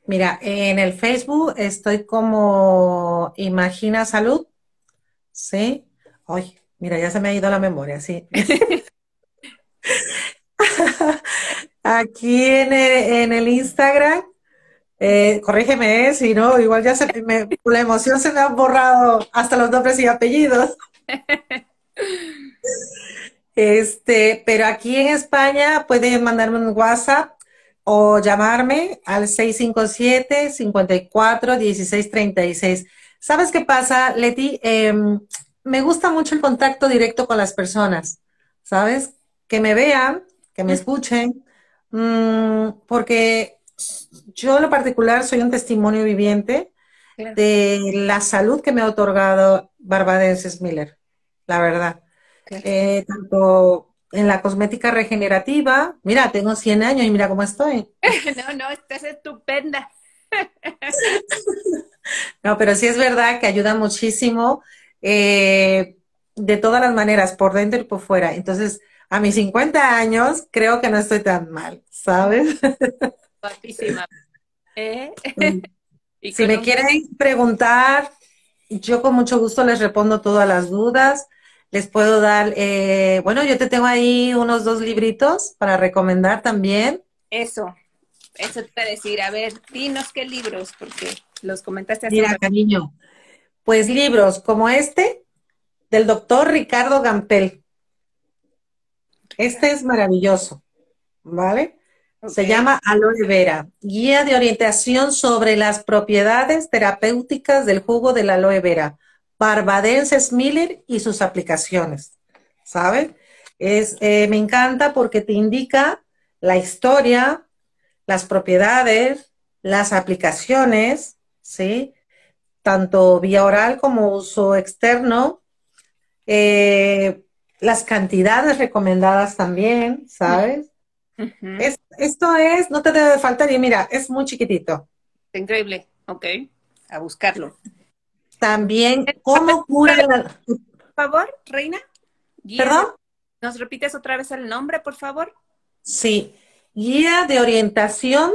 Mira, en el Facebook estoy como Imagina Salud, ¿sí? Ay, mira, ya se me ha ido la memoria, sí. Aquí en el, Instagram, eh, corrígeme eh, si no, igual ya se me, la emoción se me ha borrado hasta los nombres y apellidos. Este, pero aquí en España pueden mandarme un WhatsApp o llamarme al 657 54 1636 ¿Sabes qué pasa, Leti? Em, me gusta mucho el contacto directo con las personas, ¿sabes? Que me vean, que me escuchen, mm, porque yo en lo particular soy un testimonio viviente de la salud que me ha otorgado Barbadense Miller, la verdad. Eh, tanto en la cosmética regenerativa, mira, tengo 100 años y mira cómo estoy. no, no, estás estupenda. no, pero sí es verdad que ayuda muchísimo eh, de todas las maneras, por dentro y por fuera. Entonces, a mis 50 años creo que no estoy tan mal, ¿sabes? Guapísima. ¿Eh? si me quieren preguntar, yo con mucho gusto les respondo todas las dudas. Les puedo dar, eh, bueno, yo te tengo ahí unos dos libritos para recomendar también. Eso, eso te voy a decir. A ver, dinos qué libros, porque los comentaste hace Mira, cariño, pues libros como este del doctor Ricardo Gampel. Este es maravilloso, ¿vale? Se llama Aloe Vera, guía de orientación sobre las propiedades terapéuticas del jugo de aloe vera, Barbadenses Miller y sus aplicaciones. ¿Sabes? Eh, me encanta porque te indica la historia, las propiedades, las aplicaciones, ¿sí? Tanto vía oral como uso externo. Eh, las cantidades recomendadas también, ¿sabes? es, esto es, no te debe faltar, y mira, es muy chiquitito. Increíble, ok, a buscarlo. También, ¿cómo cura Por favor, Reina. ¿Perdón? ¿Nos repites otra vez el nombre, por favor? Sí, guía de orientación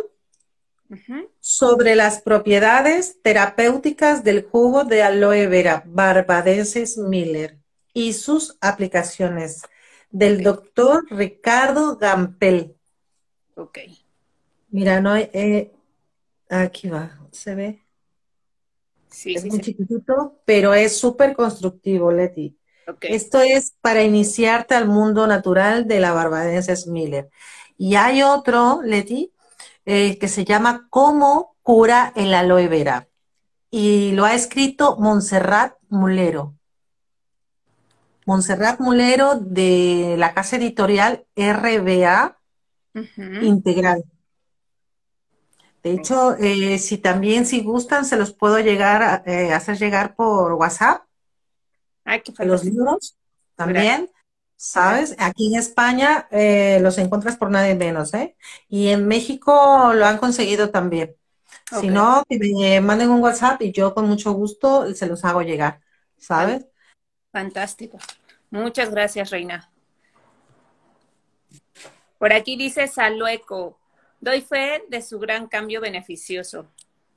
sobre las propiedades terapéuticas del jugo de aloe vera, Barbadensis Miller, y sus aplicaciones del doctor Ricardo Gampel. Ok. Mira, no hay, eh, aquí va, se ve. Sí, es sí, muy chiquitito, pero es súper constructivo, Leti. Okay. Esto es para iniciarte al mundo natural de la barbadenses Miller. Y hay otro, Leti, eh, que se llama Cómo cura el aloe vera. Y lo ha escrito Montserrat Mulero. Montserrat Mulero de la casa editorial RBA Integral. De hecho, eh, si también, si gustan, se los puedo llegar, eh, hacer llegar por WhatsApp. Ay, los libros también. ¿Sabes? Aquí en España eh, los encuentras por nadie menos, ¿eh? Y en México lo han conseguido también. Si no, que me manden un WhatsApp y yo con mucho gusto se los hago llegar, ¿sabes? Fantástico. Muchas gracias, Reina. Por aquí dice Salueco, doy fe de su gran cambio beneficioso.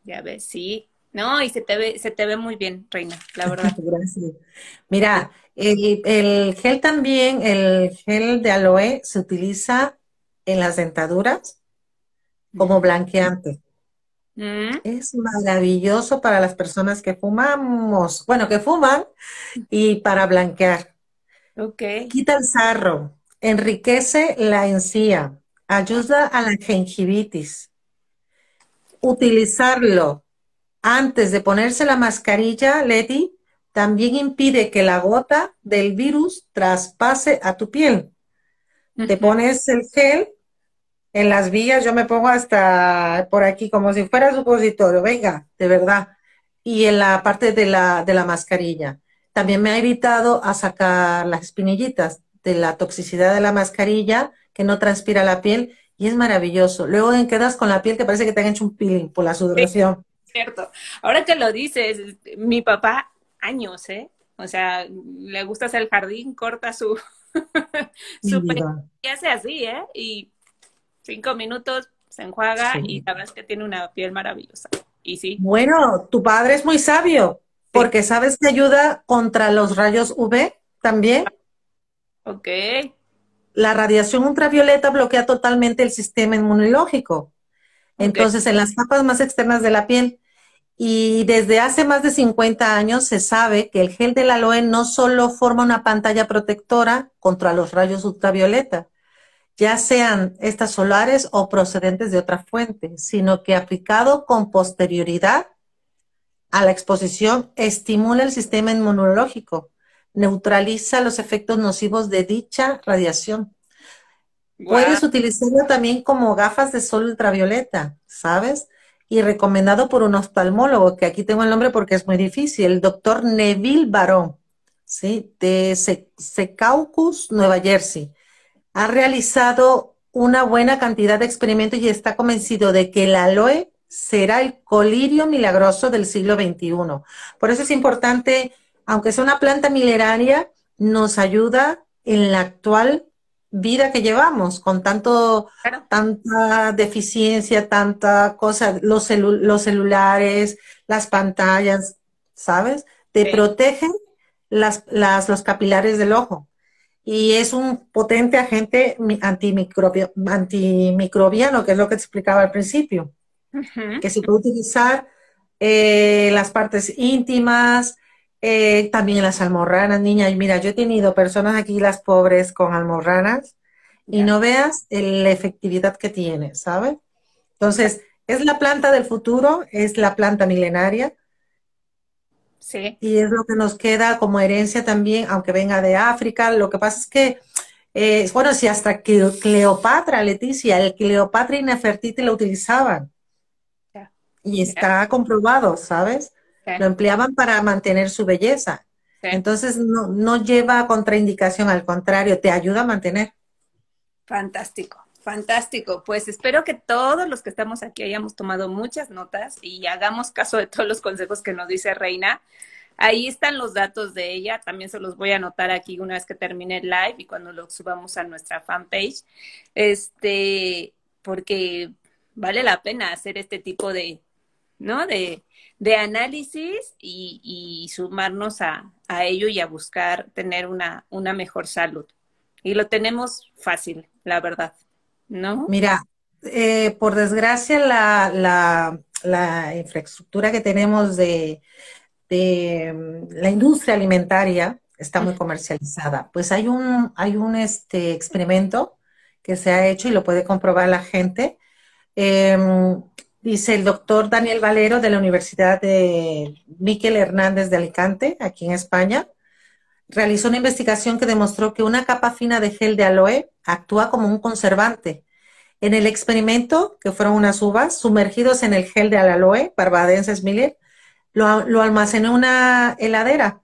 Ya ves, sí. No, y se te ve, se te ve muy bien, Reina, la verdad. Gracias. Mira, el, gel también, el gel de aloe se utiliza en las dentaduras como blanqueante. Mm. Es maravilloso para las personas que fumamos, bueno, que fuman y para blanquear. Okay. Quita el sarro, enriquece la encía, ayuda a la gingivitis. Utilizarlo antes de ponerse la mascarilla, Leti, también impide que la gota del virus traspase a tu piel. Te pones el gel en las vías yo me pongo hasta por aquí, como si fuera supositorio, venga, de verdad. Y en la parte de la, de la mascarilla. También me ha evitado a sacar las espinillitas de la toxicidad de la mascarilla, que no transpira la piel, y es maravilloso. Luego en quedas con la piel que parece que te han hecho un peeling por la sudoración. cierto. Ahora que lo dices, mi papá, años, ¿eh? O sea, le gusta hacer el jardín, corta su... su y hace así, ¿eh? Y cinco minutos, se enjuaga y la que tiene una piel maravillosa. Y sí. Bueno, tu padre es muy sabio, porque sabes que ayuda contra los rayos UV también. Ok. La radiación ultravioleta bloquea totalmente el sistema inmunológico. Entonces, en las capas más externas de la piel. Y desde hace más de 50 años se sabe que el gel del aloe no solo forma una pantalla protectora contra los rayos ultravioleta, ya sean estas solares o procedentes de otra fuente, sino que aplicado con posterioridad a la exposición estimula el sistema inmunológico, neutraliza los efectos nocivos de dicha radiación. Puedes utilizarlo también como gafas de sol ultravioleta, ¿sabes? Y recomendado por un oftalmólogo, que aquí tengo el nombre porque es muy difícil, el doctor Neville Barón, De Secaucus, Nueva Jersey ha realizado una buena cantidad de experimentos y está convencido de que el aloe será el colirio milagroso del siglo XXI. Por eso es importante, aunque sea una planta milenaria, nos ayuda en la actual vida que llevamos, con tanto, tanta deficiencia, tanta cosa, los, los celulares, las pantallas, ¿sabes? Te protegen las, los capilares del ojo y es un potente agente antimicrobiano, que es lo que te explicaba al principio, que se puede utilizar eh, las partes íntimas, eh, también en las almorranas, niña. Y mira, yo he tenido personas aquí, las pobres, con almorranas, y no veas la efectividad que tiene, ¿sabes? Entonces, es la planta del futuro, es la planta milenaria, y es lo que nos queda como herencia también, aunque venga de África. Lo que pasa es que, eh, bueno, si hasta Cleopatra, Leticia, el Cleopatra y Nefertiti lo utilizaban. Y está comprobado, ¿sabes? Lo empleaban para mantener su belleza. Entonces no lleva contraindicación, al contrario, te ayuda a mantener. Fantástico. Fantástico, pues espero que todos los que estamos aquí hayamos tomado muchas notas y hagamos caso de todos los consejos que nos dice Reina. Ahí están los datos de ella, también se los voy a anotar aquí una vez que termine el live y cuando lo subamos a nuestra fanpage. Este, porque vale la pena hacer este tipo de, ¿no? De, de análisis y, sumarnos a, a, ello y a buscar tener una, una mejor salud. Y lo tenemos fácil, la verdad. ¿no? Mira, eh, por desgracia la, la, infraestructura que tenemos de, la industria alimentaria está muy comercializada. Pues hay un, hay un este, experimento que se ha hecho y lo puede comprobar la gente. Em, dice el doctor Daniel Valero de la Universidad de Miquel Hernández de Alicante, aquí en España realizó una investigación que demostró que una capa fina de gel de aloe actúa como un conservante. En el experimento, que fueron unas uvas sumergidos en el gel de aloe, barbadenses Miller, lo, lo almacenó en una heladera.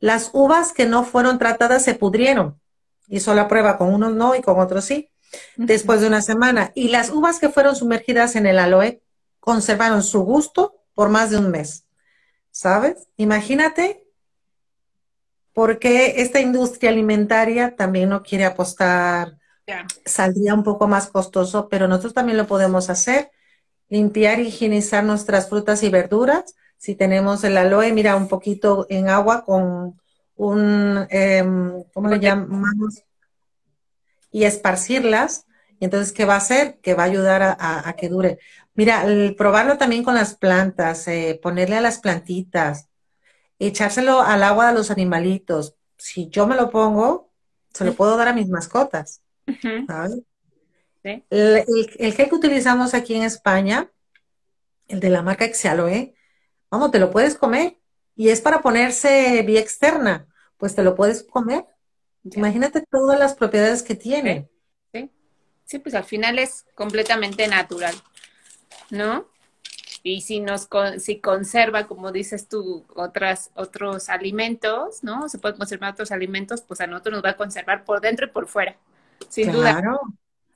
Las uvas que no fueron tratadas se pudrieron. Hizo la prueba con unos no y con otros sí, después de una semana. Y las uvas que fueron sumergidas en el aloe conservaron su gusto por más de un mes. ¿Sabes? Imagínate porque esta industria alimentaria también no quiere apostar? Saldría un poco más costoso, pero nosotros también lo podemos hacer. Limpiar, higienizar nuestras frutas y verduras. Si tenemos el aloe, mira, un poquito en agua con un, em, ¿cómo lo llamamos? Y esparcirlas. entonces, ¿qué va a hacer? Que va a ayudar a, que dure. Mira, probarlo también con las plantas, eh, ponerle a las plantitas, echárselo al agua de los animalitos. Si yo me lo pongo, se lo puedo dar a mis mascotas. El, que utilizamos aquí en España, el de la marca Exialoe, vamos, te lo puedes comer y es para ponerse vía externa, pues te lo puedes comer. Imagínate todas las propiedades que tiene. sí, pues al final es completamente natural, ¿no? y si nos si conserva, como dices tú, otras, otros alimentos, ¿no? Se pueden conservar otros alimentos, pues a nosotros nos va a conservar por dentro y por fuera, sin duda.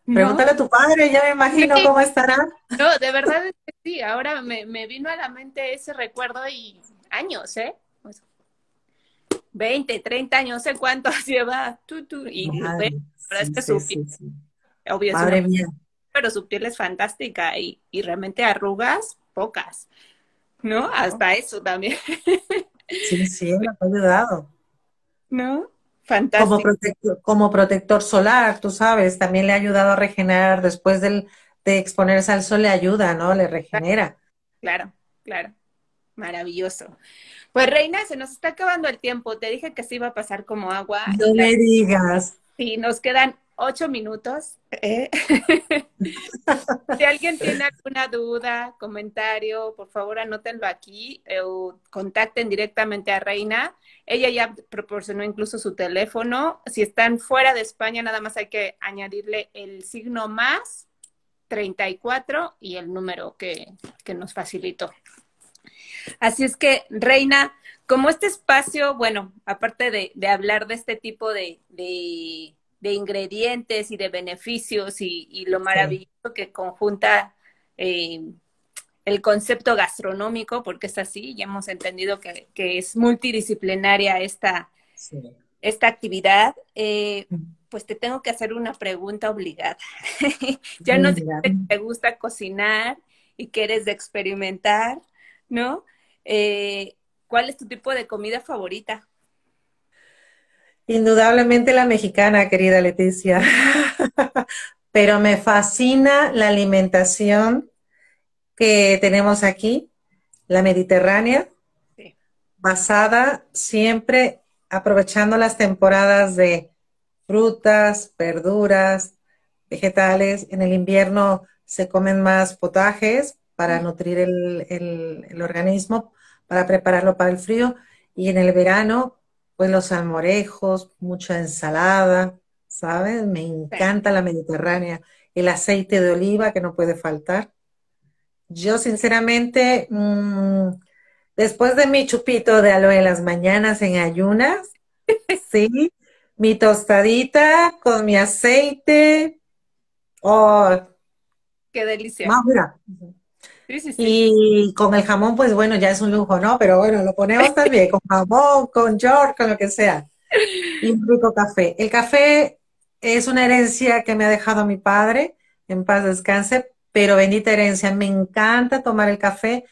Pregúntale a tu padre, ya me imagino cómo estará. No, de verdad es que sí, ahora me, vino a la mente ese recuerdo y años, ¿eh? 20, pues, 30 años, no sé cuántos lleva. Tú, tú, y Madre, ¿no? es que es fantástica y, y realmente arrugas pocas, ¿no? Hasta eso también. Sí, sí, nos ha ayudado. ¿No? Fantástico. Como protector, solar, tú sabes, también le ha ayudado a regenerar después de exponerse al sol, le ayuda, ¿no? Le regenera. Claro, claro. Maravilloso. Pues Reina, se nos está acabando el tiempo. Te dije que se iba a pasar como agua. No le digas. Sí, nos quedan ocho minutos. Eh. si alguien tiene alguna duda, comentario, por favor anótenlo aquí eh, o contacten directamente a Reina. Ella ya proporcionó incluso su teléfono. Si están fuera de España, nada más hay que añadirle el signo más 34 y el número que, nos facilitó. Así es que, Reina, como este espacio, bueno, aparte de, hablar de este tipo de de ingredientes y de beneficios y, lo maravilloso que conjunta eh, el concepto gastronómico, porque es así, ya hemos entendido que, es multidisciplinaria esta, esta actividad. Eh, mm. pues te tengo que hacer una pregunta obligada. ya nos dijiste que te gusta cocinar y que eres de experimentar, ¿no? Eh, ¿Cuál es tu tipo de comida favorita? Indudablemente la mexicana, querida Leticia. Pero me fascina la alimentación que tenemos aquí, la mediterránea, basada siempre aprovechando las temporadas de frutas, verduras, vegetales. En el invierno se comen más potajes para nutrir el organismo, para prepararlo para el frío. Y en el verano pues los almorejos, mucha ensalada, ¿sabes? Me encanta la mediterránea, el aceite de oliva que no puede faltar. Yo sinceramente, mm, después de mi chupito de aloe en las mañanas en ayunas, sí, mi tostadita con mi aceite, oh, qué delicia. Y con el jamón, pues bueno, ya es un lujo, ¿no? Pero bueno, lo ponemos también, con jamón, con york, con lo que sea. Y un rico café. El café es una herencia que me ha dejado mi padre, en paz descanse, pero bendita herencia. Me encanta tomar el café,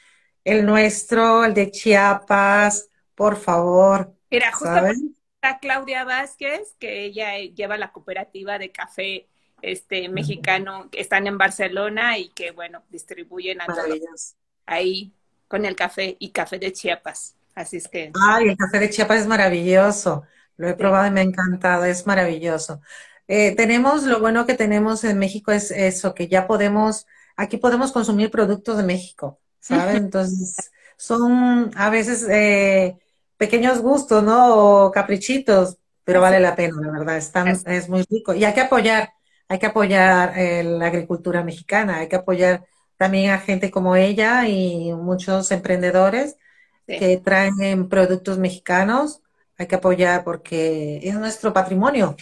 el nuestro, el de Chiapas, por favor. Mira, justamente está Claudia Vázquez, que ella lleva la cooperativa de café este mexicano que están en Barcelona y que bueno distribuyen a todos ahí con el café y café de Chiapas así es que ay el café de Chiapas es maravilloso lo he probado y me ha encantado es maravilloso eh, tenemos lo bueno que tenemos en México es eso que ya podemos aquí podemos consumir productos de México ¿sabes? entonces son a veces eh, pequeños gustos no o caprichitos pero vale la pena, la verdad, Están, es muy rico. Y hay que apoyar, hay que apoyar eh, la agricultura mexicana, hay que apoyar también a gente como ella y muchos emprendedores que traen productos mexicanos, hay que apoyar porque es nuestro patrimonio.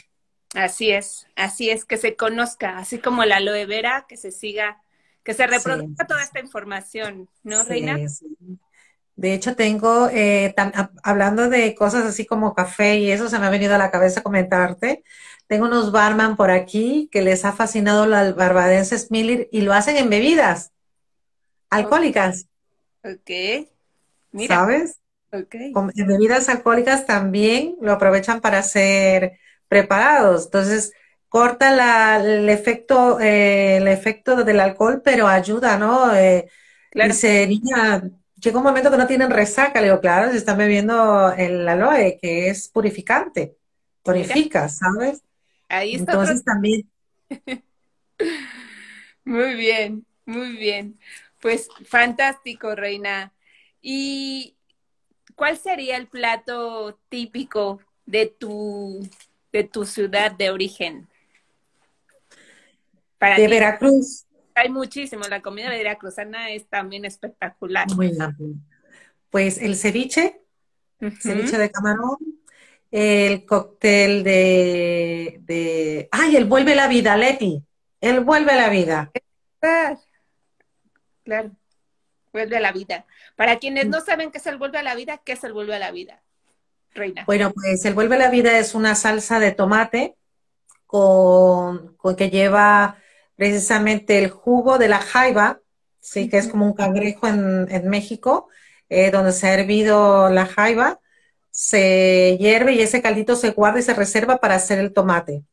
Así es, así es, que se conozca, así como la aloe vera, que se siga, que se reproduzca toda esta información, ¿no, Reina? De hecho, tengo, eh, hablando de cosas así como café y eso, se me ha venido a la cabeza comentarte. Tengo unos barman por aquí que les ha fascinado la barbadense Miller y lo hacen en bebidas alcohólicas. ¿Sabes? En bebidas alcohólicas también lo aprovechan para hacer preparados. Entonces, corta el efecto eh, el efecto del alcohol, pero ayuda, ¿no? Eh, dice, llega un momento que no tienen resaca. Le digo, claro, se están bebiendo el aloe, que es purificante, purifica ¿sabes? Ahí está. Entonces también. muy bien, muy bien. Pues fantástico, Reina. ¿Y cuál sería el plato típico de tu, de tu ciudad de origen? de Veracruz. Hay muchísimo, la comida de veracruzana es también espectacular. Muy Pues el ceviche, ceviche de camarón, el cóctel de, ¡Ay, el Vuelve la Vida, Leti! El Vuelve la Vida. Ah, claro, Vuelve a la Vida. Para quienes no mm. saben qué es el Vuelve a la Vida, ¿qué es el Vuelve a la Vida? Reina. Bueno, pues el Vuelve a la Vida es una salsa de tomate con, que lleva precisamente el jugo de la jaiba, sí, que es como un cangrejo en, México, eh, donde se ha hervido la jaiba, se hierve y ese caldito se guarda y se reserva para hacer el tomate.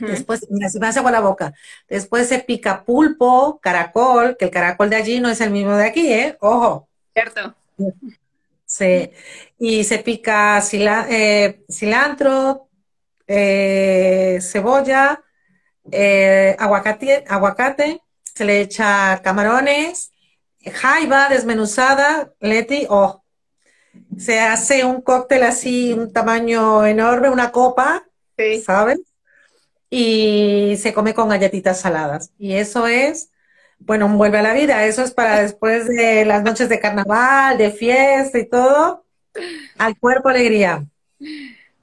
Después, se agua la boca. Después se pica pulpo, caracol, que el caracol de allí no es el mismo de aquí, ¿eh? Ojo. Cierto. Sí. Y se pica eh, cilantro, eh, cebolla, eh, aguacate, aguacate, se le echa camarones, jaiba desmenuzada, leti, ¡ojo! Oh, se hace un cóctel así, un tamaño enorme, una copa, ¿sabes? Y se come con galletitas saladas. Y eso es, bueno, vuelve a la vida. Eso es para después de las noches de carnaval, de fiesta y todo. Al cuerpo alegría.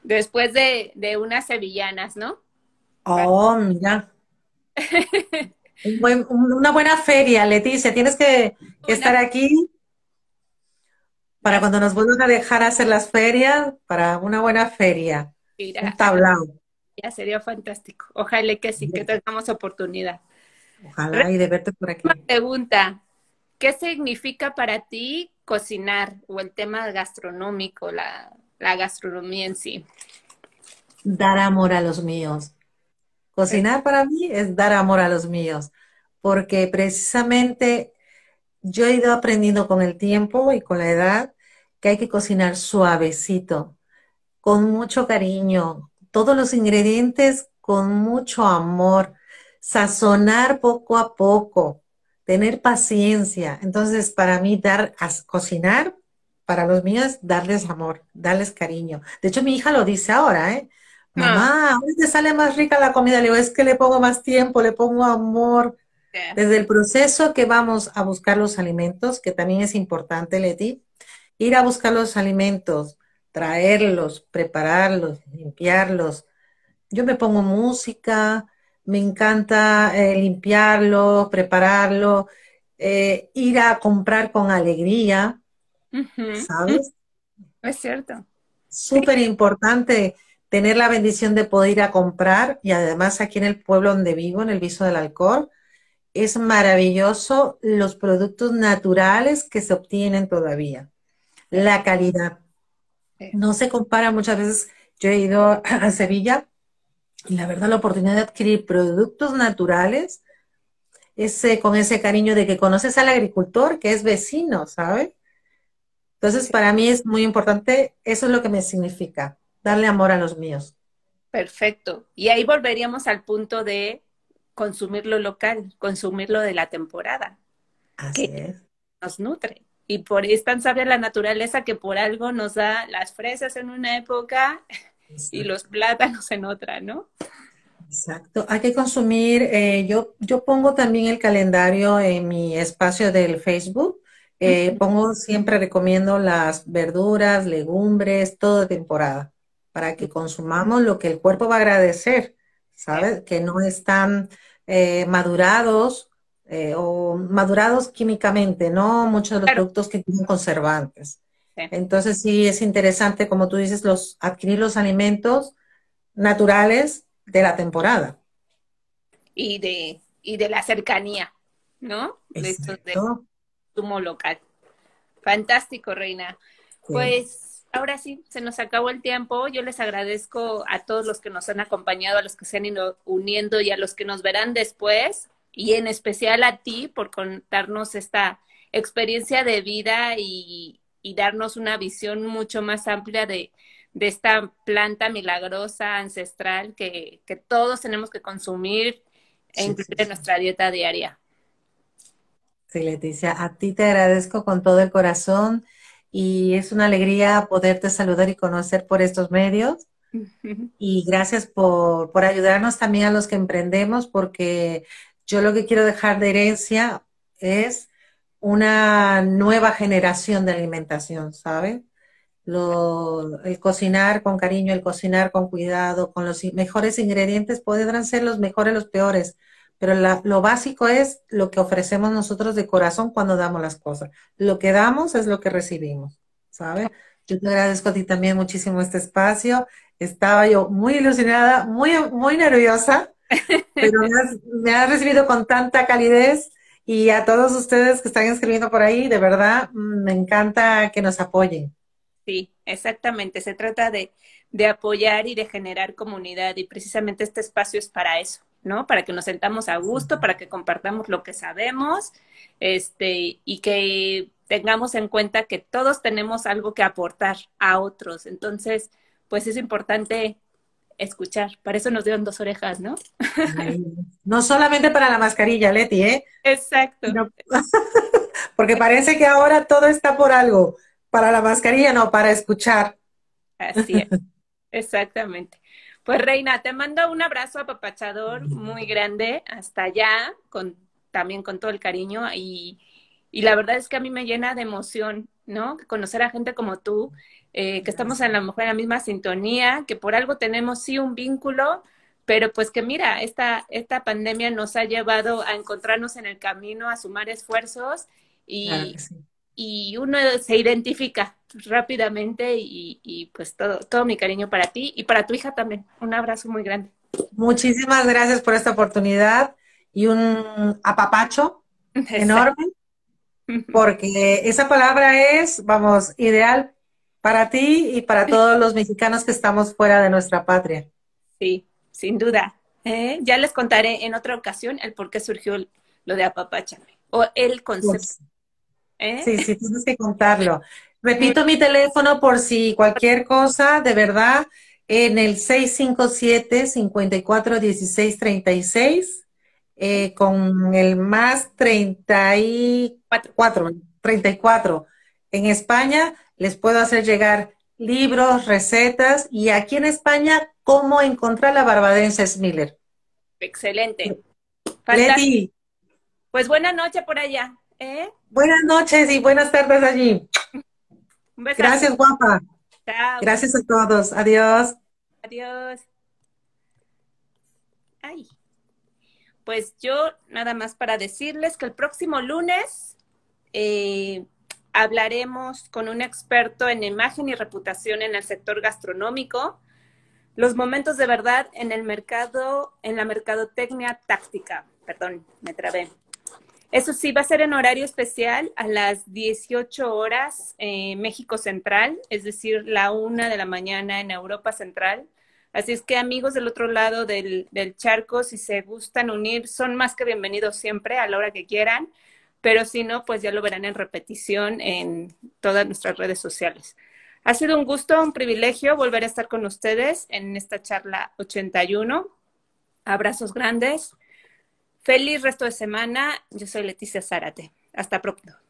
Después de, unas sevillanas, ¿no? Oh, mira. una buena feria, Leticia. Tienes que estar aquí para cuando nos vuelvan a dejar hacer las ferias, para una buena feria. un Ya sería fantástico. Ojalá que sí, que tengamos oportunidad. Ojalá y de verte por aquí. Una pregunta. ¿Qué significa para ti cocinar o el tema gastronómico, la, gastronomía en sí? Dar amor a los míos. Cocinar para mí es dar amor a los míos, porque precisamente yo he ido aprendiendo con el tiempo y con la edad que hay que cocinar suavecito, con mucho cariño, todos los ingredientes con mucho amor, sazonar poco a poco, tener paciencia. Entonces, para mí, dar a cocinar, para los míos, darles amor, darles cariño. De hecho, mi hija lo dice ahora, ¿eh? Mamá, ahora te sale más rica la comida. Le digo, es que le pongo más tiempo, le pongo amor. Desde el proceso que vamos a buscar los alimentos, que también es importante, Leti, ir a buscar los alimentos, traerlos, prepararlos, limpiarlos. Yo me pongo música, me encanta limpiarlos, eh, limpiarlo, prepararlo, eh, ir a comprar con alegría, ¿sabes? Es cierto. Súper importante tener la bendición de poder ir a comprar y además aquí en el pueblo donde vivo, en el Viso del alcohol, es maravilloso los productos naturales que se obtienen todavía la calidad. No se compara muchas veces. Yo he ido a Sevilla y la verdad la oportunidad de adquirir productos naturales es eh, con ese cariño de que conoces al agricultor que es vecino, ¿sabes? Entonces, para mí es muy importante, eso es lo que me significa, darle amor a los míos. Perfecto. Y ahí volveríamos al punto de consumir lo local, consumir lo de la temporada, Así que es. nos nutre y por es tan sabia la naturaleza que por algo nos da las fresas en una época y los plátanos en otra, ¿no? Exacto, hay que consumir, eh, yo, yo pongo también el calendario en mi espacio del Facebook, eh, pongo siempre recomiendo las verduras, legumbres, todo de temporada, para que consumamos lo que el cuerpo va a agradecer, ¿sabes? Que no están eh, madurados eh, o madurados químicamente, ¿no? Muchos de los productos que tienen conservantes. Entonces sí es interesante, como tú dices, los adquirir los alimentos naturales de la temporada. Y de, y de la cercanía, ¿no? De local. Fantástico, Reina. Pues ahora sí, se nos acabó el tiempo. Yo les agradezco a todos los que nos han acompañado, a los que se han ido uniendo y a los que nos verán después y en especial a ti por contarnos esta experiencia de vida y, darnos una visión mucho más amplia de, esta planta milagrosa ancestral que, todos tenemos que consumir e en nuestra dieta diaria. Sí, Leticia, a ti te agradezco con todo el corazón y es una alegría poderte saludar y conocer por estos medios. Y gracias por, por ayudarnos también a los que emprendemos, porque yo lo que quiero dejar de herencia es una nueva generación de alimentación, ¿sabes? el cocinar con cariño, el cocinar con cuidado, con los mejores ingredientes, podrán ser los mejores, los peores, pero lo básico es lo que ofrecemos nosotros de corazón cuando damos las cosas. Lo que damos es lo que recibimos, ¿sabes? Yo te agradezco a ti también muchísimo este espacio. Estaba yo muy ilusionada, muy, muy nerviosa, pero me has, recibido con tanta calidez y a todos ustedes que están escribiendo por ahí, de verdad, mm, me encanta que nos apoyen. Sí, exactamente. Se trata de, de, apoyar y de generar comunidad y precisamente este espacio es para eso, ¿no? Para que nos sentamos a gusto, para que compartamos lo que sabemos este, y que tengamos en cuenta que todos tenemos algo que aportar a otros. Entonces, pues es importante escuchar. Para eso nos dieron dos orejas, ¿no? No solamente para la mascarilla, Leti, ¿eh? Exacto. Porque parece que ahora todo está por algo. Para la mascarilla, no, para escuchar. Así es. Exactamente. Pues Reina, te mando un abrazo apapachador muy grande hasta allá, con, también con todo el cariño y, y la verdad es que a mí me llena de emoción ¿no? Conocer a gente como tú, eh, que estamos en la misma sintonía, que por algo tenemos sí un vínculo, pero pues que mira, esta, esta pandemia nos ha llevado a encontrarnos en el camino, a sumar esfuerzos y, uno se identifica rápidamente y, pues todo, todo mi cariño para ti y para tu hija también. Un abrazo muy grande. Muchísimas gracias por esta oportunidad y un apapacho enorme porque esa palabra es, vamos, ideal para ti y para todos los mexicanos que estamos fuera de nuestra patria. Sí, sin duda. Eh, ya les contaré en otra ocasión el por qué surgió lo de apapáchame o el concepto. Pues, ¿Eh? Sí, sí, tienes que contarlo. Repito mi teléfono por si cualquier cosa, de verdad, en el 657-541636. Eh, con el más 34, 34 en España, les puedo hacer llegar libros, recetas y aquí en España, cómo encontrar la barbadense Smiller. Excelente. Leti. Pues buena noche por allá. ¿eh? Buenas noches y buenas tardes allí. Un Gracias, guapa. Gracias a todos. Adiós. Adiós. Ay pues yo nada más para decirles que el próximo lunes eh, hablaremos con un experto en imagen y reputación en el sector gastronómico, los momentos de verdad en el mercado, en la mercadotecnia táctica. Perdón, me trabé. Eso sí, va a ser en horario especial a las 18 horas eh, México Central, es decir, la una de la mañana en Europa Central. Así es que amigos del otro lado del, charco, si se gustan unir, son más que bienvenidos siempre a la hora que quieran, pero si no, pues ya lo verán en repetición en todas nuestras redes sociales. Ha sido un gusto, un privilegio volver a estar con ustedes en esta charla 81. Abrazos grandes. Feliz resto de semana. Yo soy Leticia Zárate. Hasta pronto.